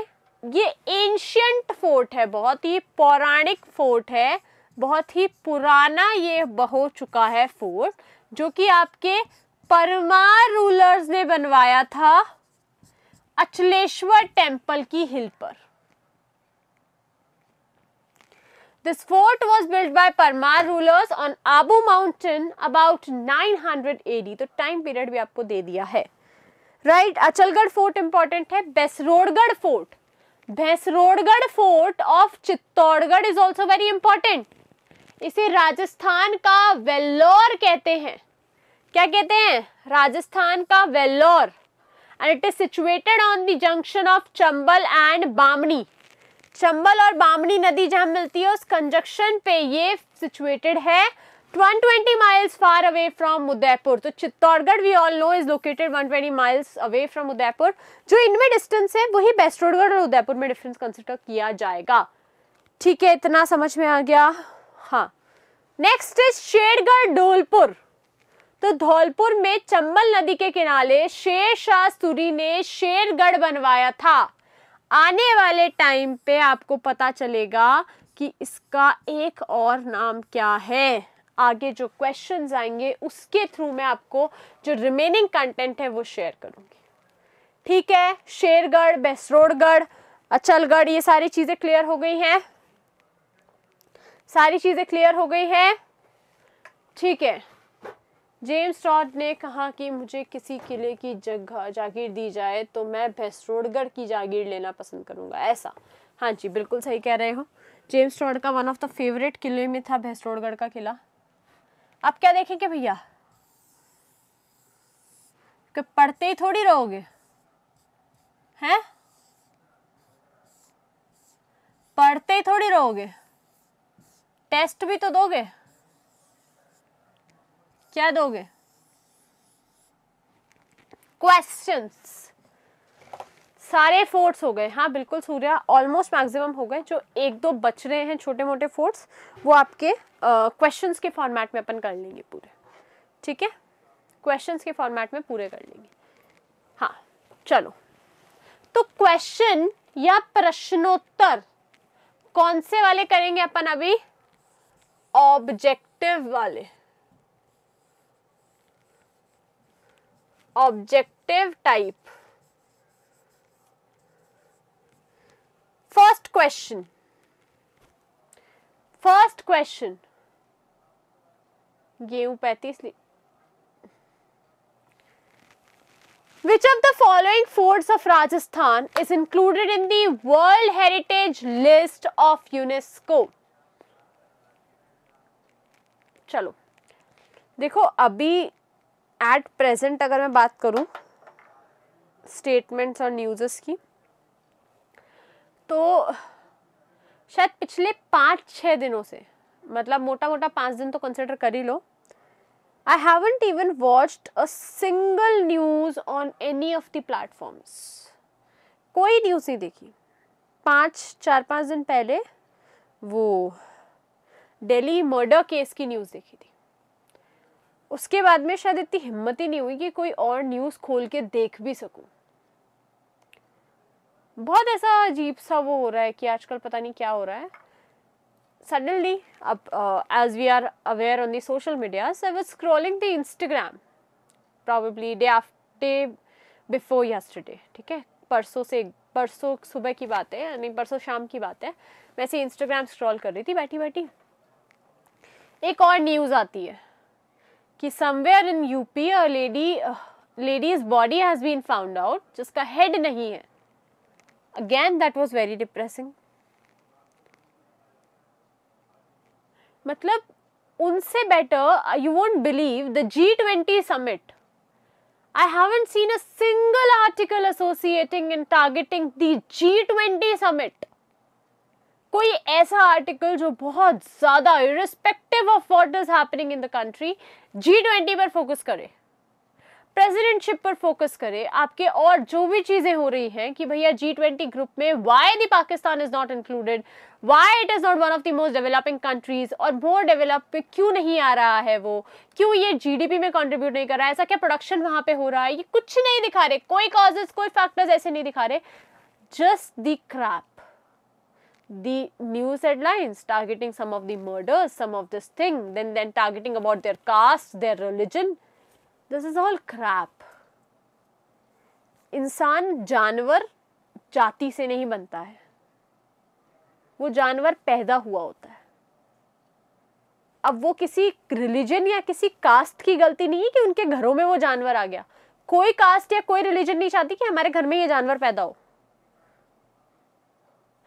ये एंशियंट फोर्ट है बहुत ही पौराणिक फोर्ट है बहुत ही पुराना ये हो चुका है फोर्ट जो कि आपके परमार रूलर्स ने बनवाया था अचलेश्वर टेम्पल की हिल पर this fort was build by Parmar rulers on Abu mountain about 900 AD तो टाइम पीरियड भी आपको दे दिया है right right? Achalgarh fort important है Besrodgarh fort Bhainsrodgarh fort of Chittorgarh is also very important इसे राजस्थान का वेल्लोर कहते हैं क्या कहते हैं राजस्थान का Vellore and it is situated on the junction of Chambal and Bamni Chambal और बामनी नदी जहाँ मिलती है उस कंजक्शन पे ये सिचुएटेड है 120 miles far away from Udaipur तो Chittorgarh we all know is located 120 miles away from Udaipur जो इनमें डिस्टेंस है वही बेस्टोडगढ़ और उदयपुर में डिफरेंस कंसिडर किया जाएगा ठीक है इतना समझ में आ गया हाँ नेक्स्ट इज शेरगढ़ डोलपुर तो धौलपुर में चंबल नदी के किनारे शेर शाह सूरी ने शेरगढ़ बनवाया था आने वाले टाइम पे आपको पता चलेगा कि इसका एक और नाम क्या है आगे जो क्वेश्चन आएंगे उसके थ्रू मैं आपको जो रिमेनिंग कंटेंट है वो शेयर करूंगी ठीक है शेरगढ़ बेसरोडगढ़ अचलगढ़ ये सारी चीज़ें क्लियर हो गई हैं सारी चीज़ें क्लियर हो गई हैं ठीक है जेम्स रॉड ने कहा कि मुझे किसी किले की जगह जागीर दी जाए तो मैं भैसरोडगढ़ की जागीर लेना पसंद करूंगा ऐसा हाँ जी बिल्कुल सही कह रहे हो जेम्स रॉड का वन ऑफ द फेवरेट किले में था भैसरोडगढ़ का किला आप क्या देखेंगे भैया कि पढ़ते ही थोड़ी रहोगे हैं पढ़ते ही थोड़ी रहोगे टेस्ट भी तो दोगे क्या दोगे क्वेश्चंस सारे फोर्ट्स हो गए हाँ बिल्कुल सूर्या ऑलमोस्ट मैक्सिमम हो गए जो एक दो बच रहे हैं छोटे मोटे फोर्ट्स वो आपके क्वेश्चंस uh, के फॉर्मेट में अपन कर लेंगे पूरे ठीक है क्वेश्चंस के फॉर्मेट में पूरे कर लेंगे हाँ चलो तो क्वेश्चन या प्रश्नोत्तर कौन से वाले करेंगे अपन अभी ऑब्जेक्टिव वाले objective type first question first question गेहूं पैंतीस Which of the following forts of Rajasthan is included in the World Heritage List of UNESCO? चलो देखो अभी एट प्रेजेंट अगर मैं बात करूँ स्टेटमेंट्स और न्यूज़ की तो शायद पिछले पाँच छः दिनों से मतलब मोटा मोटा पाँच दिन तो कंसिडर कर ही लो I haven't even watched a single news on any of the platforms कोई न्यूज़ नहीं देखी पाँच चार पाँच दिन पहले वो डेली मर्डर केस की न्यूज़ देखी थी उसके बाद में शायद इतनी हिम्मत ही नहीं हुई कि कोई और न्यूज़ खोल के देख भी सकूं बहुत ऐसा अजीब सा वो हो रहा है कि आजकल पता नहीं क्या हो रहा है सडनली अब as we are aware on on media social medias i was scrolling the ठीक है परसों से परसों सुबह की बात है यानी परसों शाम की बात है वैसे इंस्टाग्राम स्क्रॉल कर रही थी बैठी बैठी एक और न्यूज़ आती है कि somewhere in UP a lady ladies body has been found out जिसका हेड नहीं है again that was very depressing मतलब उनसे better you won't believe the G twenty summit I haven't seen a single article associating and targeting the G20 summit. कोई ऐसा article जो बहुत ज़्यादा irrespective of what is happening in the country G twenty पर focus करे presidentship पर focus करे आपके और जो भी चीज़ें हो रही हैं कि भैया जी ट्वेंटी ग्रुप में why the Pakistan is not included why it is not one of the most developing countries और मोर डेवलप पे क्यों नहीं आ रहा है वो क्यों ये जीडीपी में कंट्रीब्यूट नहीं कर रहा है ऐसा क्या प्रोडक्शन वहां पे हो रहा है ये कुछ नहीं दिखा रहे कोई कॉजेज कोई फैक्टर्स ऐसे नहीं दिखा रहे just the crap the news headlines targeting some of the murders, some of this thing, then then targeting about their caste, their religion. This is all crap. इंसान जानवर जाति से नहीं बनता है वो जानवर पैदा हुआ होता है अब वो किसी रिलीजन या किसी कास्ट की गलती नहीं है कि उनके घरों में वो जानवर आ गया कोई कास्ट या कोई रिलीजन नहीं चाहती कि हमारे घर में ये जानवर पैदा हो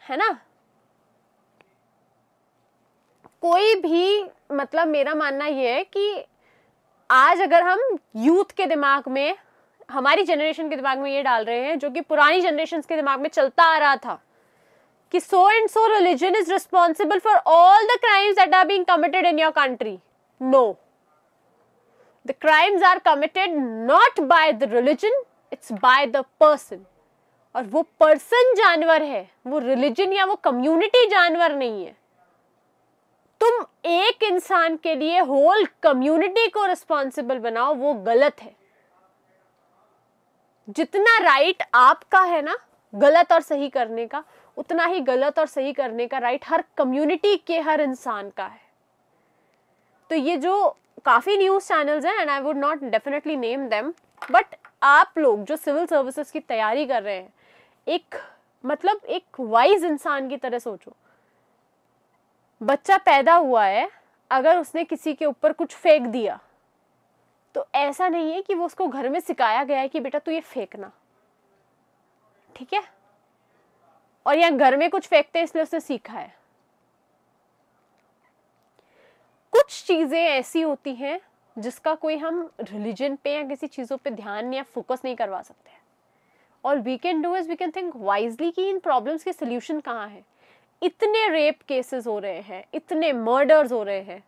है ना कोई भी मतलब मेरा मानना ये है कि आज अगर हम यूथ के दिमाग में हमारी जनरेशन के दिमाग में ये डाल रहे हैं जो कि पुरानी जनरेशन के दिमाग में चलता आ रहा था कि so and so religion is responsible for all the crimes that are being committed in your country no the crimes are committed not by the religion it's by the person और वो person जानवर है वो religion या वो community जानवर नहीं है तुम एक इंसान के लिए होल कम्युनिटी को रिस्पॉन्सिबल बनाओ वो गलत है जितना राइट आपका है ना गलत और सही करने का उतना ही गलत और सही करने का राइट हर कम्युनिटी के हर इंसान का है तो ये जो काफ़ी न्यूज़ चैनल्स हैं and I would not definitely name them but आप लोग जो सिविल सर्विसेज की तैयारी कर रहे हैं एक मतलब एक वाइज इंसान की तरह सोचो बच्चा पैदा हुआ है अगर उसने किसी के ऊपर कुछ फेंक दिया तो ऐसा नहीं है कि वो उसको घर में सिखाया गया है कि बेटा तू ये फेंकना ठीक है और या घर में कुछ फेंकते हैं इसलिए उसने सीखा है कुछ चीज़ें ऐसी होती हैं जिसका कोई हम रिलीजन पे या किसी चीज़ों पे ध्यान या फोकस नहीं करवा सकते और we can do is we can think wisely कि इन प्रॉब्लम्स के सोल्यूशन कहाँ है इतने रेप केसेस हो रहे हैं इतने मर्डर्स हो रहे हैं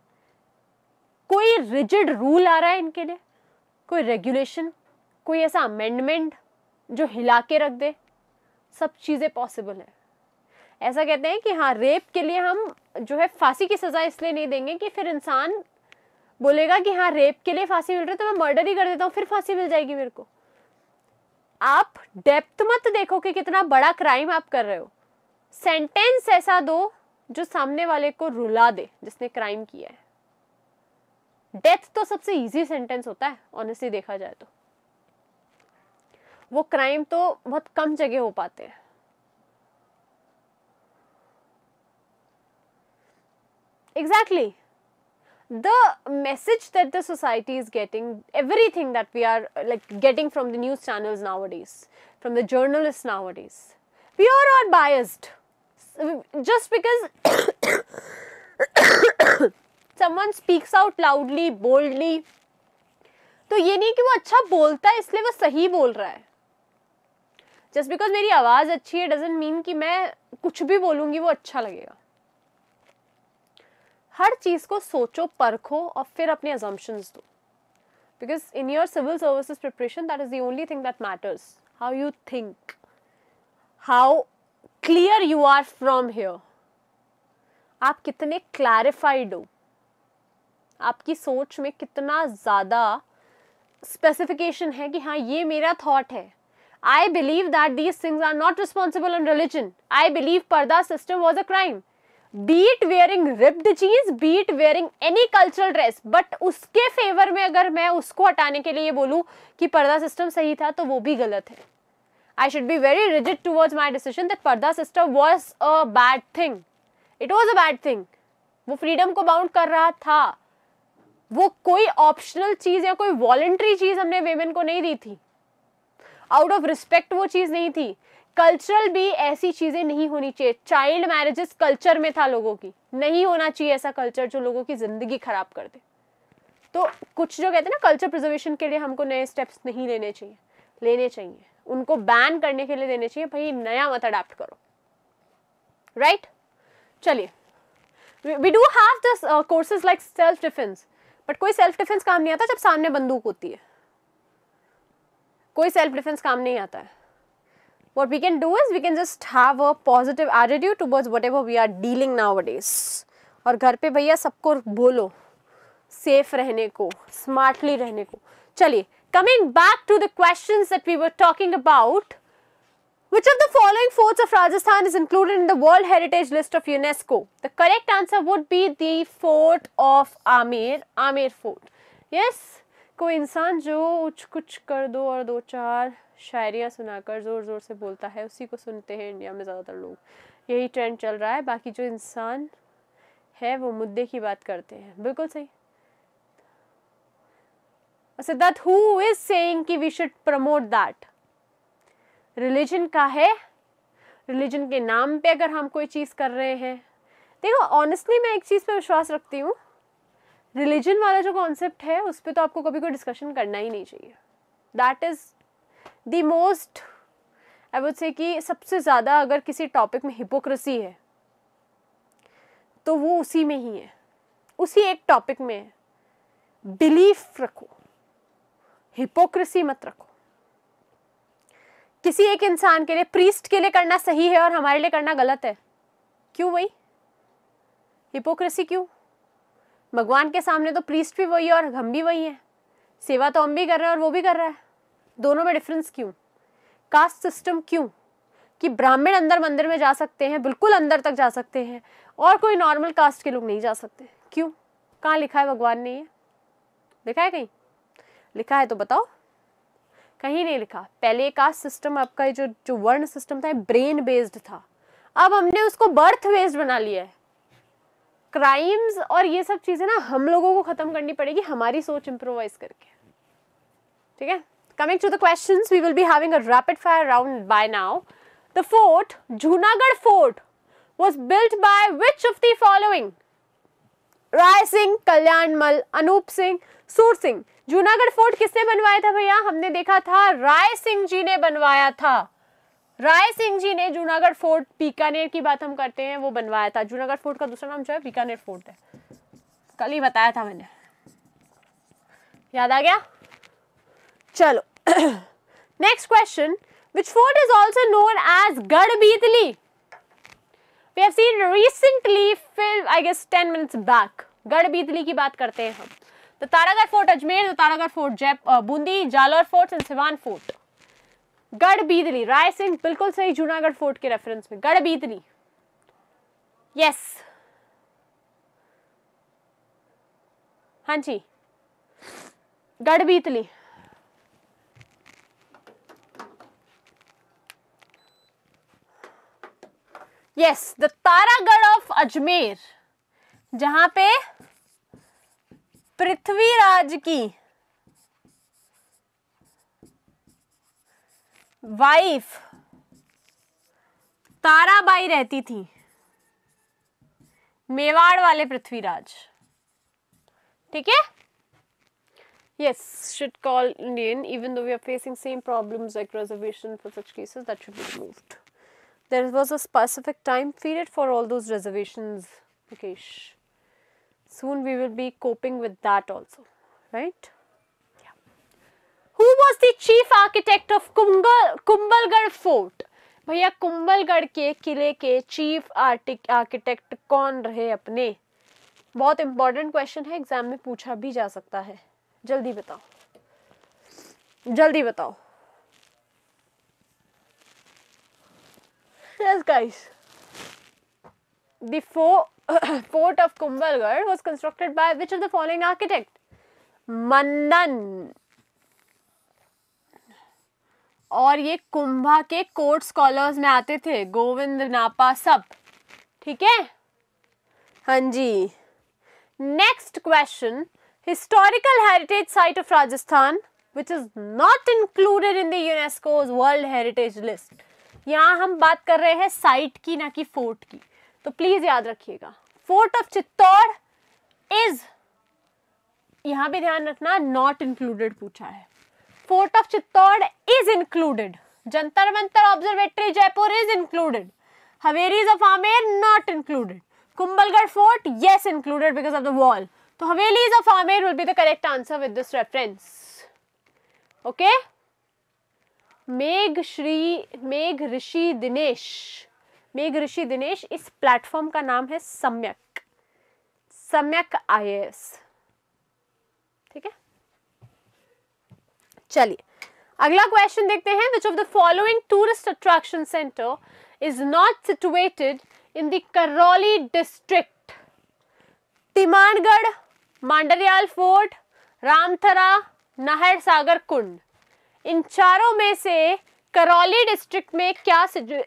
कोई रिजिड रूल आ रहा है इनके लिए कोई रेगुलेशन कोई ऐसा अमेंडमेंट जो हिला के रख दे सब चीज़ें पॉसिबल है ऐसा कहते हैं कि हाँ रेप के लिए हम जो है फांसी की सज़ा इसलिए नहीं देंगे कि फिर इंसान बोलेगा कि हाँ रेप के लिए फांसी मिल रही है तो मैं मर्डर ही कर देता हूँ फिर फांसी मिल जाएगी मेरे को आप डेप्थ मत देखो कि कितना बड़ा क्राइम आप कर रहे हो सेंटेंस ऐसा दो जो सामने वाले को रुला दे जिसने क्राइम किया है डेथ तो सबसे इजी सेंटेंस होता है ऑनेस्टली देखा जाए तो वो क्राइम तो बहुत कम जगह हो पाते हैं exactly the message that the society is getting everything that we are like getting from the news channel nowadays from the journalist nowadays we are biased just because someone speaks out loudly, boldly, तो ये नहीं कि वो अच्छा बोलता है इसलिए वो सही बोल रहा है जस्ट बिकॉज मेरी आवाज़ अच्छी है डजेंट मीन कि मैं कुछ भी बोलूंगी वो अच्छा लगेगा हर चीज़ को सोचो परखो और फिर अपने अजम्पन्स दो because in your civil services preparation that is the only thing that matters how you think how clear you are from here आप कितने क्लैरिफाइड हो आपकी सोच में कितना ज़्यादा स्पेसिफिकेशन है कि हाँ ये मेरा थॉट है I believe that these things are not responsible on religion I believe पर्दा system was a crime be it wearing ripped चीज be it wearing any cultural dress but उसके फेवर में अगर मैं उसको हटाने के लिए बोलूँ कि पर्दा सिस्टम सही था तो वो भी गलत है I should be very rigid towards my decision that Parda sister was a bad thing. It was a bad thing. वो फ्रीडम को बाउंड कर रहा था वो कोई ऑप्शनल चीज या कोई वॉलेंट्री चीज हमने वेमेन को नहीं दी थी आउट ऑफ रिस्पेक्ट वो चीज नहीं थी कल्चरल भी ऐसी चीजें नहीं होनी चाहिए चाइल्ड मैरिजेस कल्चर में था लोगों की नहीं होना चाहिए ऐसा कल्चर जो लोगों की जिंदगी खराब कर दे तो कुछ जो कहते हैं ना कल्चर प्रिजर्वेशन के लिए हमको नए स्टेप्स नहीं लेने चाहिए लेने चाहिए उनको बैन करने के लिए देने चाहिए भाई नया मत अडाप्ट करो राइट right? चलिए we do have this courses like self defence but कोई सेल्फ डिफेंस काम नहीं आता जब सामने बंदूक होती है कोई सेल्फ डिफेंस काम नहीं आता है what we what we can do is we can just have a positive attitude towards whatever we are dealing nowadays और घर पे भैया सबको बोलो सेफ रहने को स्मार्टली रहने को चलिए coming back to the questions that we were talking about, which of the following forts of Rajasthan is included in the World Heritage List of UNESCO? The correct answer would be the fort of Amir, Amir fort. Yes, koi कोई इंसान kuch कुछ कुछ कर दो और दो चार शायरियाँ zor zor se bolta hai usi ko sunte hain india mein zyada tar log yahi trend chal raha hai baki jo insaan है वो मुद्दे की बात करते हैं बिल्कुल सही सिद्धार्थ हु इज सेइंग कि we should promote that religion का है रिलीजन के नाम पे अगर हम कोई चीज़ कर रहे हैं देखो ऑनेस्टली मैं एक चीज़ पे विश्वास रखती हूँ रिलीजन वाला जो कॉन्सेप्ट है उस पर तो आपको कभी कोई डिस्कशन करना ही नहीं चाहिए that is the most I would say कि सबसे ज़्यादा अगर किसी टॉपिक में हिपोक्रेसी है तो वो उसी में ही है उसी एक टॉपिक में है बिलीफ रखो हिपोक्रेसी मत रखो किसी एक इंसान के लिए प्रीस्ट के लिए करना सही है और हमारे लिए करना गलत है क्यों वही हिपोक्रेसी क्यों भगवान के सामने तो प्रीस्ट भी वही है और हम भी वही हैं सेवा तो हम भी कर रहे हैं और वो भी कर रहा है दोनों में डिफरेंस क्यों कास्ट सिस्टम क्यों कि ब्राह्मण अंदर मंदिर में जा सकते हैं बिल्कुल अंदर तक जा सकते हैं और कोई नॉर्मल कास्ट के लोग नहीं जा सकते क्यों कहाँ लिखा है भगवान ने ये लिखा है कहीं लिखा है तो बताओ कहीं नहीं लिखा पहले का सिस्टम आपका जो जो वर्ण सिस्टम था ब्रेन बेस्ड था अब हमने उसको बर्थ बेस्ड बना लिया है क्राइम्स और ये सब चीज़ें ना हम लोगों को ख़त्म करनी पड़ेगी हमारी सोच इंप्रोवाइज करके ठीक है coming to the question we will be having a rapid fire round by now the fort Junagarh fort was built by which of the following? Rai Singh, Kalyan Mal, Anoop Singh, Sursingh Junagarh fort किसने बनवाया था भैया हमने देखा था राय सिंह जी ने बनवाया था राय सिंह जी ने जूनागढ़ फोर्ट बीकानेर की बात हम करते हैं वो बनवाया था जूनागढ़ फोर्ट का दूसरा नाम जो है बीकानेर फोर्ट है कल ही बताया था मैंने याद आ गया चलो next question which fort is also known as Gadbitli. We recently seen I guess ten minutes back Garh Beetli की बात करते हैं हम तो तारागढ़ फोर्ट अजमेर तारागढ़ फोर्ट जय Bundi Jalore fort and Siwan fort Garh Bidli राय सिंह बिल्कुल सही जूनागढ़ फोर्ट के रेफरेंस में गढ़ बीदली यस हाँ जी Garh Beetli yes the Taragarh of Ajmer जहां पे पृथ्वीराज की वाइफ ताराबाई रहती थी मेवाड़ वाले पृथ्वीराज ठीक है yes should call Indian even though we are facing same problem like reservation for such cases that should be removed there was a specific time period for all those reservation Mukesh soon we will be coping with that also right who was the chief architect of kumbal kumbalgarh fort भैया कुंबलगढ़ के किले के chief architect कौन रहे अपने बहुत important question है exam में पूछा भी जा सकता है जल्दी बताओ जल्दी बताओ yes guys the four fort of Kumbhalgarh was constructed by which of the following architect? Mannan. और ये कुंभा के कोर्ट स्कॉलर्स में आते थे गोविंद नापा सब ठीक है हाँ जी next question historical heritage site of Rajasthan which is not included in the UNESCO world heritage list यहाँ हम बात कर रहे हैं साइट की ना कि फोर्ट की तो प्लीज याद रखिएगा फोर्ट ऑफ चित्तौड़ इज यहां पे ध्यान रखना नॉट इंक्लूडेड पूछा है fort of Chittor is included Jantar Mantar observatory Jaipur is included havelis of Amer not included Kumbhalgarh fort yes included because of the wall तो havelis of Amer will be the correct answer with this reference okay Megh Shri मेघ ऋषि दिनेश मेघ ऋषि दिनेश इस प्लेटफॉर्म का नाम है सम्यक सम्यक आई ठीक है चलिए अगला क्वेश्चन देखते हैं which of the following tourist attraction centre is not situated in the Karauli district Timangarh Mandrayal fort Ramthara Nahar Sagar Kund इन चारों में से करौली डिस्ट्रिक्ट में क्या सिचुए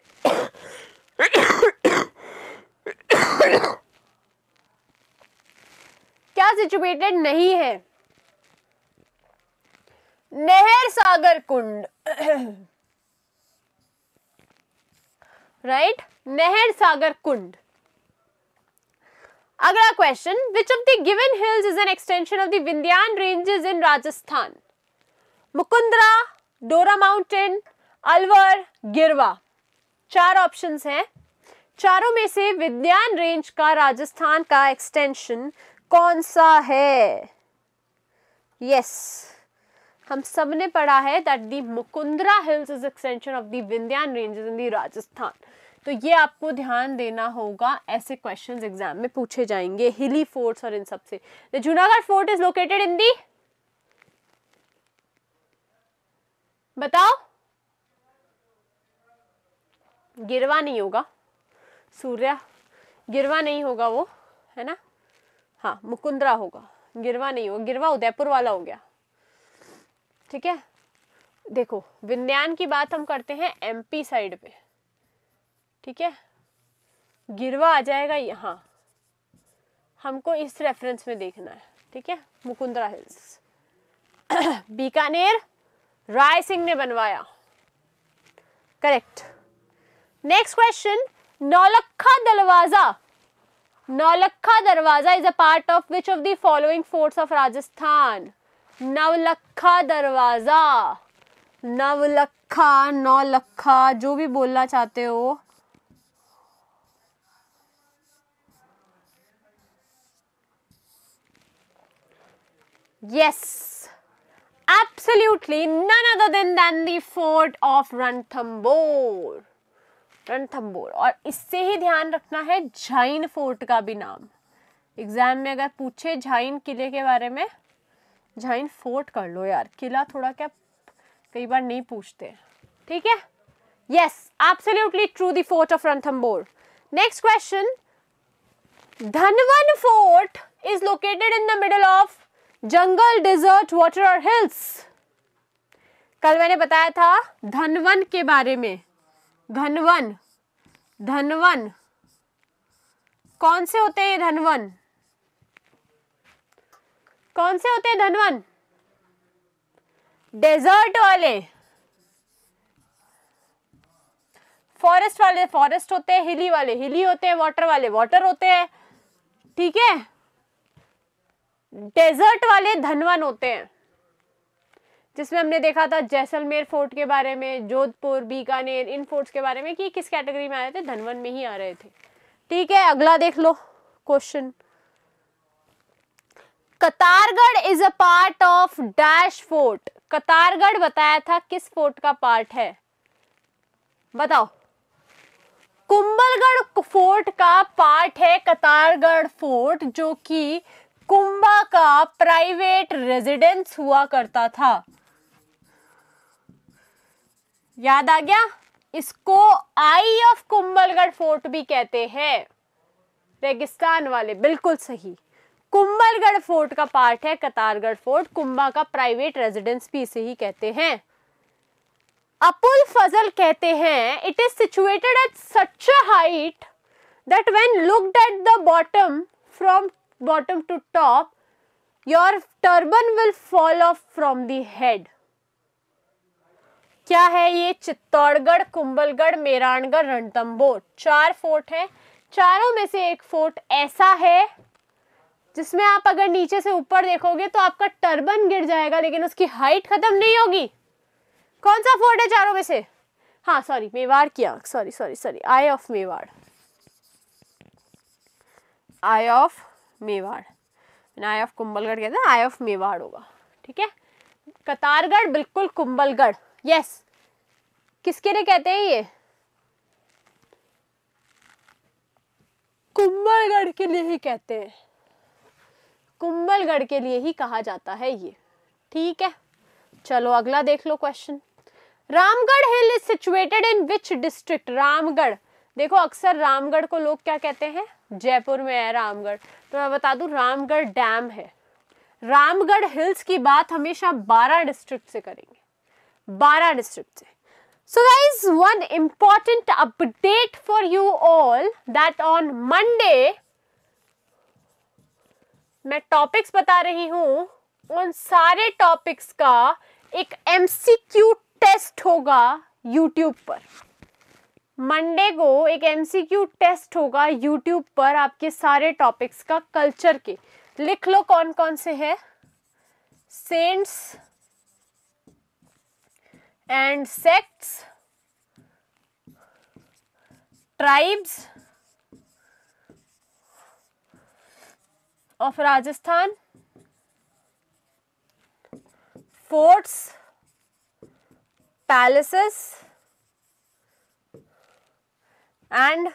क्या सिचुएटेड नहीं है नहर सागर कुंड राइट नहर सागर कुंड अगला question which of the given hills is an extension of the Vindhyan ranges in Rajasthan Mukundra Dora mountain Alwar गिरवा चार ऑप्शंस हैं चारों में से विज्ञान रेंज का राजस्थान का एक्सटेंशन कौन सा है यस yes. हम सब ने पढ़ा है that the Mukundra hills is extension of the Vindhyan range in the Rajasthan तो ये आपको ध्यान देना होगा ऐसे क्वेश्चंस एग्जाम में पूछे जाएंगे हिली फोर्ट्स और इन सब से the Junagarh fort is located in the बताओ गिरवा नहीं होगा सूर्य गिरवा नहीं होगा वो है ना हाँ मुकुंदरा होगा गिरवा नहीं होगा गिरवा उदयपुर वाला हो गया ठीक है देखो विन्यान की बात हम करते हैं एमपी साइड पे ठीक है गिरवा आ जाएगा यहाँ हमको इस रेफरेंस में देखना है ठीक है मुकुंदरा हिल्स बीकानेर राय सिंह ने बनवाया correct Next question, Naulakha Darwaza. Naulakha Darwaza is a part of which of the following forts of Rajasthan? Navlakha Darwaza. Navlakha, Naulakha, जो bhi बोलना chahte ho. Yes, absolutely none other than, than the fort of Ranthambore. Ranthambore और इससे ही ध्यान रखना है झाइन fort का भी नाम एग्जाम में अगर पूछे झाइन किले के बारे में झाइन फोर्ट कर लो यार किला थोड़ा क्या कई बार नहीं पूछते ठीक है yes absolutely true the fort of Ranthambore next question Dhanvan fort is located in the middle of jungle desert water और हिल्स कल मैंने बताया था धनवन के बारे में धनवन धनवन कौन से होते हैं धनवन कौन से होते हैं धनवन डेजर्ट वाले फॉरेस्ट वाले फॉरेस्ट होते हैं हिली वाले हिली होते हैं वाटर वाले वाटर होते हैं ठीक है डेजर्ट वाले धनवन होते हैं जिसमें हमने देखा था जैसलमेर फोर्ट के बारे में जोधपुर बीकानेर इन फोर्ट्स के बारे में कि किस कैटेगरी में आ रहे थे धनवन में ही आ रहे थे ठीक है अगला देख लो question Katargarh is a part of dash fort Katargarh बताया था किस फोर्ट का पार्ट है बताओ कुंभलगढ़ फोर्ट का पार्ट है कतारगढ़ फोर्ट जो कि कुंभा का प्राइवेट रेजिडेंस हुआ करता था याद आ गया इसको आई ऑफ कुंबलगढ़ फोर्ट भी कहते हैं रेगिस्तान वाले बिल्कुल सही कुंबलगढ़ फोर्ट का पार्ट है कतारगढ़ फोर्ट कुंबा का प्राइवेट रेजिडेंस भी इसे ही कहते हैं अपुल फजल कहते हैं it is situated at such a height that when looked at the bottom from bottom to top your turban will fall off from the head क्या है ये चित्तौड़गढ़ कुंभलगढ़ मेरानगढ़ रणतम्बोर चार फोर्ट हैं चारों में से एक फोर्ट ऐसा है जिसमें आप अगर नीचे से ऊपर देखोगे तो आपका टर्बन गिर जाएगा लेकिन उसकी हाइट खत्म नहीं होगी कौन सा फोर्ट है चारों में से हाँ सॉरी मेवाड़ की आंख sorry sorry sorry eye of Mewar eye of Mewar eye of Kumbhalgarh हैं आई ऑफ मेवाड़ होगा ठीक है कतारगढ़ बिल्कुल कुंभलगढ़ यस किसके लिए कहते हैं ये कुंभलगढ़ के लिए ही कहते हैं कुंभलगढ़ के लिए ही कहा जाता है ये ठीक है चलो अगला देख लो question Ramgarh hill is situated in which district Ramgarh देखो अक्सर रामगढ़ को लोग क्या कहते हैं जयपुर में है रामगढ़ तो मैं बता दू रामगढ़ डैम है रामगढ़ हिल्स की बात हमेशा बारह डिस्ट्रिक्ट से करेंगे बारह डिस्ट्रिक्ट से so guys, one important update for you all that on Monday मैं टॉपिक्स बता रही हूं उन सारे टॉपिक्स का एक एमसीक्यू टेस्ट होगा यूट्यूब पर मंडे को एक एमसीक्यू टेस्ट होगा यूट्यूब पर आपके सारे टॉपिक्स का कल्चर के लिख लो कौन कौन से हैं saints and sects, tribes of Rajasthan, forts, palaces and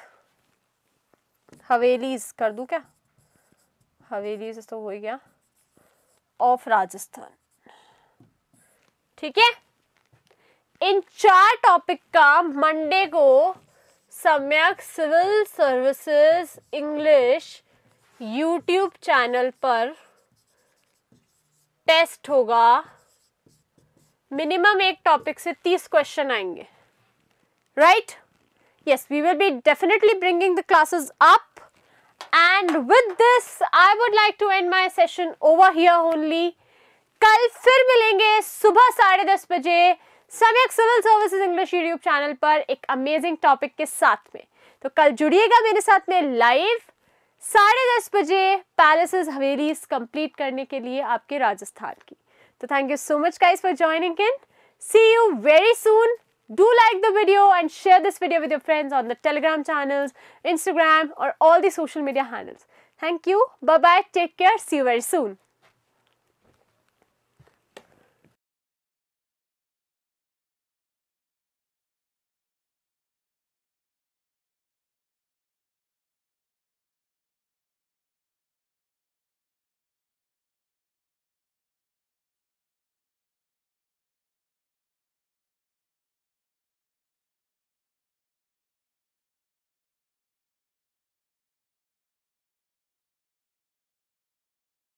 havelis कर दूं क्या हवेलीज तो हो गया ऑफ राजस्थान ठीक है इन चार टॉपिक का मंडे को Samyak civil services English YouTube channel पर टेस्ट होगा मिनिमम एक टॉपिक से तीस क्वेश्चन आएंगे right yes we will be definitely bringing the classes up and with this I would like to end my session over here only कल फिर मिलेंगे सुबह साढ़े दस बजे समय civil services English YouTube channel पर एक अमेजिंग टॉपिक के साथ में तो कल जुड़िएगा मेरे साथ में लाइव साढ़े दस बजे पैलेसेस हवेलीज कंप्लीट करने के लिए आपके राजस्थान की तो thank you so much guys for joining in see you very soon do like the video and share this video with your friends on the Telegram channels Instagram और all the social media handles thank you bye bye take care see you very soon